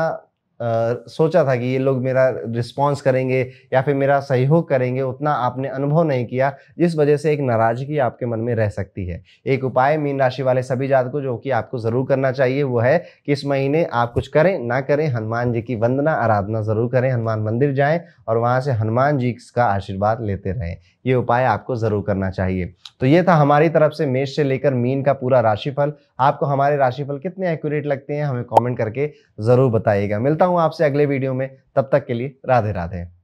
सोचा था कि ये लोग मेरा रिस्पॉन्स करेंगे या फिर मेरा सहयोग करेंगे उतना आपने अनुभव नहीं किया जिस वजह से एक नाराजगी आपके मन में रह सकती है एक उपाय मीन राशि वाले सभी जातकों जो कि आपको ज़रूर करना चाहिए वो है कि इस महीने आप कुछ करें ना करें हनुमान जी की वंदना आराधना ज़रूर करें हनुमान मंदिर जाएँ और वहाँ से हनुमान जी का आशीर्वाद लेते रहें ये उपाय आपको ज़रूर करना चाहिए तो ये था हमारी तरफ से मेष से लेकर मीन का पूरा राशिफल आपको हमारे राशिफल कितने एक्यूरेट लगते हैं हमें कॉमेंट करके ज़रूर बताइएगा मिलता हूँ आपसे अगले वीडियो में तब तक के लिए राधे राधे